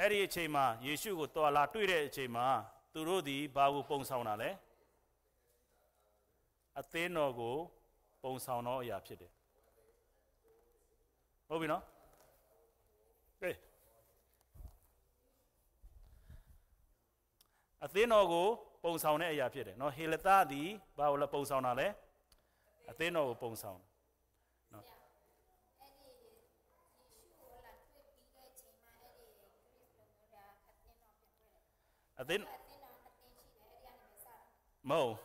အဲ့ဒီအချိန်မှာယေရှုကိုတော်လာတွေ့တဲ့အချိန်မှာသူတို့ဒီဘာကိုပုံဆောင်တာလဲအသင်းတော်ကိုပုံဆောင်သောအရာဖြစ်တယ်ဟုတ်ပြီနော်ကဲအသင်းတော်ကိုပုံဆောင်တဲ့အရာဖြစ်တယ်နော်ဟေလသသည်ဘာလို့လဲပုံဆောင်တာလဲအသင်းတော်ကိုပုံဆောင်နော်အသင်းမဟုတ်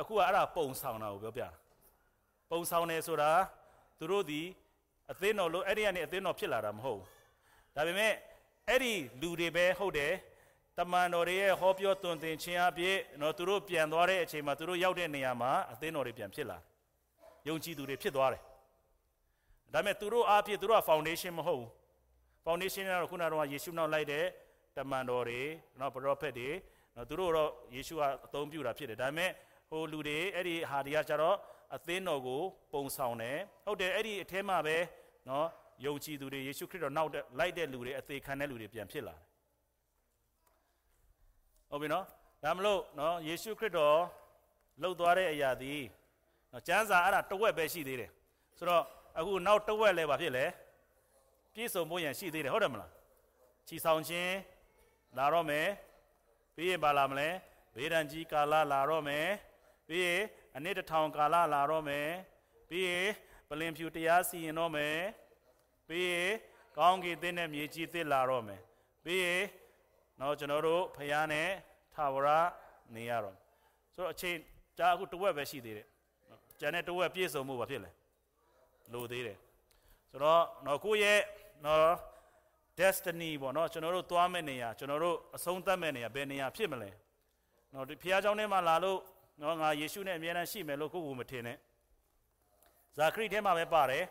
အခုကအဲ့ဒါပုံဆောင်တာကိုပြောပြတာပုံဆောင်တယ်ဆိုတာသူတို့ဒီအသင်းတော်လို့အဲ့ဒီကနေအသင်းတော်ဖြစ်လာတာမဟုတ်ဘူးဒါပေမဲ့အဲ့ဒီလူတွေပဲဟုတ်တယ်တမန်တော်တွေရဲ့ဟောပြောတွင်တင်ခြင်းအပြည့်နော်သူတို့ပြန်သွားတဲ့အချိန်မှာသူတို့ရောက်တဲ့နေရာမှာအသင်းတော်တွေပြန်ဖြစ်လာယုံကြည်သူတွေဖြစ်သွားတယ်ဒါပေမဲ့သူတို့အားဖြင့်သူတို့က foundation မဟုတ်ဘူး foundation ကတော့ခုနကတော့ယေရှုနောက်လိုက်တဲ့တမန်တော်တွေနော် prophet တွေနော်သူတို့တော့ယေရှုကအသုံးပြုတာဖြစ်တယ်ဒါပေမဲ့ဟိုလူတွေအဲ့ဒီဟာတွေကကျတော့အသင်းတော်ကိုပုံဆောင်တယ်ဟုတ်တယ်အဲ့ဒီအထဲမှာပဲနော်ယုံကြည်သူတွေယေရှုခရစ်တော်နောက်လိုက်တဲ့လူတွေအသေးခံတဲ့လူတွေပြန်ဖြစ်လာတယ်ဟုတ်ပြီနော်ဒါမလို့နော်ယေရှုခရစ်တော်လှုပ်သွားတဲ့အရာသည်နော်ကျမ်းစာအဲ့ဒါတဝက်ပဲရှိသေးတယ်ဆိုတော့အခုနောက်တဝက်လဲဘာဖြစ်လဲပြည့်စုံဖို့ရန်ရှိသေးတယ်ဟုတ်တယ်မလားခြီဆောင်ခြင်းလာတော့မယ်ပြီးရင်ဘာလာမလဲဘေးဒဏ်ကြီးကာလလာတော့မယ်ပြီးရင်အနှစ်တစ်ထောင်ကာလလာတော့မယ်ပြီးရင်ပလင်ဖြူတရားစီရင်တော့မယ်ပြီးရင်ကောင်းကင်သစ်နဲ့မြေကြီးသစ်လာတော့မယ်ပြီးရင်တော့ကျွန်တော်တို့ဖယားနဲ့ထာဝရနေရတော့ဆိုတော့အချိန်ကြာအခုတဝက်ပဲရှိသေးတယ်ကျန်တဲ့တဝက် ပြည့်စုံမှုဘာဖြစ်လဲလိုသေးတယ်ဆိုတော့တော့ကိုယ့်ရဲ့နော် destiny ပေါ့နော်ကျွန်တော်တို့သွားမယ့်နေရာကျွန်တော်တို့အဆုံးသတ်မယ့်နေရာဘယ်နေရာဖြစ်မလဲနော်ဒီဖျားเจ้าထဲမှာလာလို့နော်ငါယေရှုနဲ့အမြဲတမ်းရှိမယ်လို့ကိုယ့်ကိုယ်မထင်နဲ့ဇာခရီထဲမှာပဲပါတယ်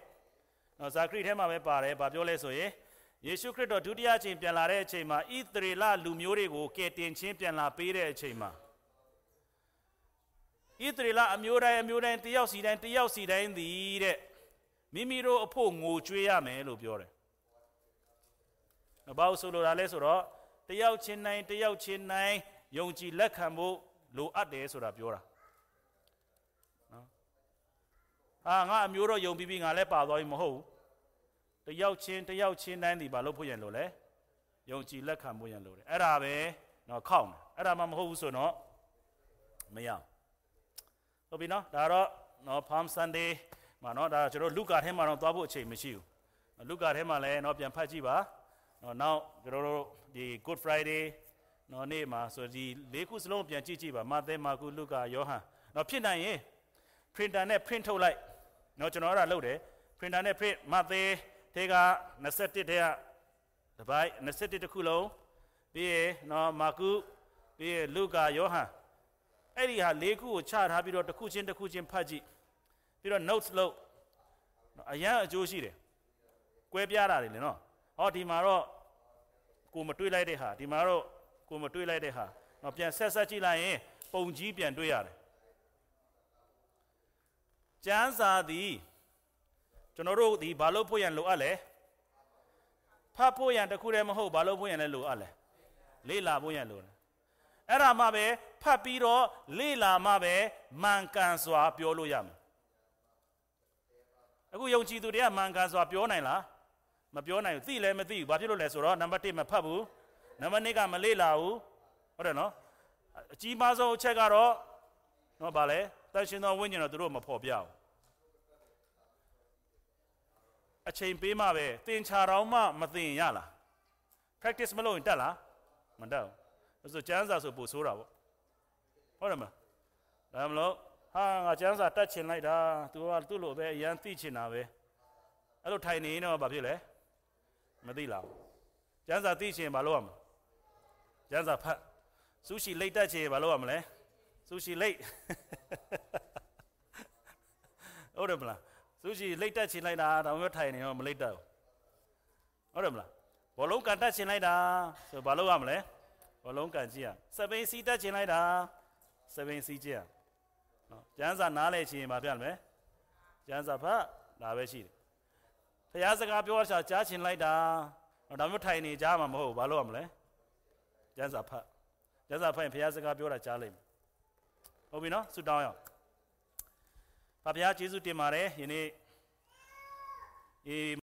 နော်ဇာခရီထဲမှာပဲပါတယ်ဘာပြောလဲဆိုရင်ယေရှုခရစ်တော်ဒုတိယအချိန်ပြန်လာတဲ့အချိန်မှာဣသရေလလူမျိုးတွေကိုကယ်တင်ခြင်းပြန်လာပေးတဲ့အချိန်မှာဣသရေလအမျိုးတိုင်းအမျိုးတိုင်းတယောက်စီတိုင်းတယောက်စီတိုင်းသည်တဲ့မိမိတို့အဖို့ငိုကြွေးရမယ်လို့ပြောတယ်။ဘာလို့ဆိုလိုတာလဲဆိုတော့တယောက်ချင်းတိုင်းတယောက်ချင်းတိုင်းယုံကြည်လက်ခံဖို့လိုအပ်တယ်ဆိုတာပြောတာနော်ဟာငါအမျိုးတော့ယုံပြီးပြီးငါလည်းပါသွားပြီမဟုတ်ဘူးတယောက်ချင်းတယောက်ချင်းတိုင်းဒီဘာလို့ဖို့ရန်လို့လဲယုံကြည်လက်ခံဖို့ရန်လို့တယ်အဲ့ဒါပဲနော်ခောက်တယ်အဲ့ဒါမှမဟုတ်ဘူးဆိုတော့မရဟုတ်ပြီနော်ဒါတော့နော် Palm Sunday မှာနော်ဒါကျွန်တော်လူကာထဲမှာတော့သွားဖို့အချိန်မရှိဘူးလူကာထဲမှာလည်းနော်ပြန်ဖတ်ကြည့်ပါနော်နောက်ကျွန်တော်တို့ဒီ Good Friday နော်နေ့မှာဆိုဒီလေးခုစလုံးပြန်ကြည့်ကြည့်ပါမာသဲမာကုလုကာယောဟန်နော်ဖြစ်နိုင်ရင် printer နဲ့ print ထုတ်လိုက်နော်ကျွန်တော်အဲ့ဒါလုပ်တယ် printer နဲ့ print မာသဲထဲက21ထဲကတပိုက်21တခုလုံးပြီးရနော်မာကုပြီးရလုကာယောဟန်အဲ့ဒီဟာလေးခုကိုချထားပြီးတော့တစ်ခုချင်းတစ်ခုချင်းဖတ်ကြည့်ပြီးတော့ notes လုပ်နော်အရန်အကျိုးရှိတယ်ကွဲပြားတာတွေလေနော်ဟောဒီမှာတော့ကိုမတွေးလိုက်တဲ့ဟာဒီမှာတော့ကိုမတွေးလိုက်တဲ့ဟာနော်ပြန်ဆက်ဆက်ကြည့်လိုက်ရင်ပုံကြီးပြန်တွေးရတယ်ကျမ်းစာသည်ကျွန်တော်တို့ဒီဘာလို့ဖို့ရန်လိုအပ်လဲဖတ်ဖို့ရန်တခုတည်းမဟုတ်ဘာလို့ဖို့ရန်လဲလိုအပ်လဲလေးလာဖို့ရန်လိုတယ်အဲ့ဒါမှပဲဖတ်ပြီးတော့လေးလာမှပဲမှန်ကန်စွာ ပြောလို့ရမယ်အခုယုံကြည်သူတွေကမှန်ကန်စွာပြောနိုင်လားမပြောနိုင်ဘူးသိလည်းမသိဘူးဘာဖြစ်လို့လဲဆိုတော့နံပါတ်1မဖတ်ဘူးနံပါတ်2ကမလေ့လာဘူးဟုတ်တယ်နော်အကြီးမားဆုံးအချက်ကတော့နော်ဗာလဲတန်ရှင်သောဝိညာဉ်တော်တို့မဖော်ပြဘူးအချိန်ပေးမှပဲသင်ချာတော်မှမသင်ရလား practice မလုပ်ရင်တက်လားမတက်ဘူးဆိုကျန်းစာဆိုပို့ဆိုးတာပေါ့ဟုတ်တယ်မလားဒါမလို့ဟာငါကျန်းစာတက်ချင်လိုက်တာ तू ကသူ့လိုပဲအရန်သိချင်တာပဲအဲ့လိုထိုင်နေရင်တော့ဘာဖြစ်လဲမသိလားကျန်းစာသိချင်ဘာလုပ်ရမလဲကျန်းစာဖတ်ဆူရှီလိတ်တက်ချေဘာလို့ရမလဲဆူရှီလိတ်ဟုတ်တယ်မလားဆူရှီလိတ်တက်ချင်လိုက်တာဒါမျိုးထိုင်နေတော့မလိတ်တက်ဘူးဟုတ်တယ်မလားဘောလုံးကန်တက်ချင်လိုက်တာဆိုဘာလို့ရမလဲဘောလုံးကန်ကြည့်ရစပိန်စီတက်ချင်လိုက်တာစပိန်စီကြည့်ရနော်ကျန်းစာနားလဲချင်ဘာပြရမလဲကျန်းစာဖတ်ဒါပဲရှိတယ်ဖျားစကားပြောတာကြားချင်လိုက်တာဒါမျိုးထိုင်နေကြမှာမဟုတ်ဘာလို့ရမလဲကျမ်းစာဖတ်ကျမ်းစာဖတ်ရင်ဘုရားစကားပြောတာကြားလိမ့်မယ်ဟုတ်ပြီနော်ဆုတောင်းရအောင်ဖာဘုရားကျေးဇူးတင်ပါတယ်ယနေ့ဒီ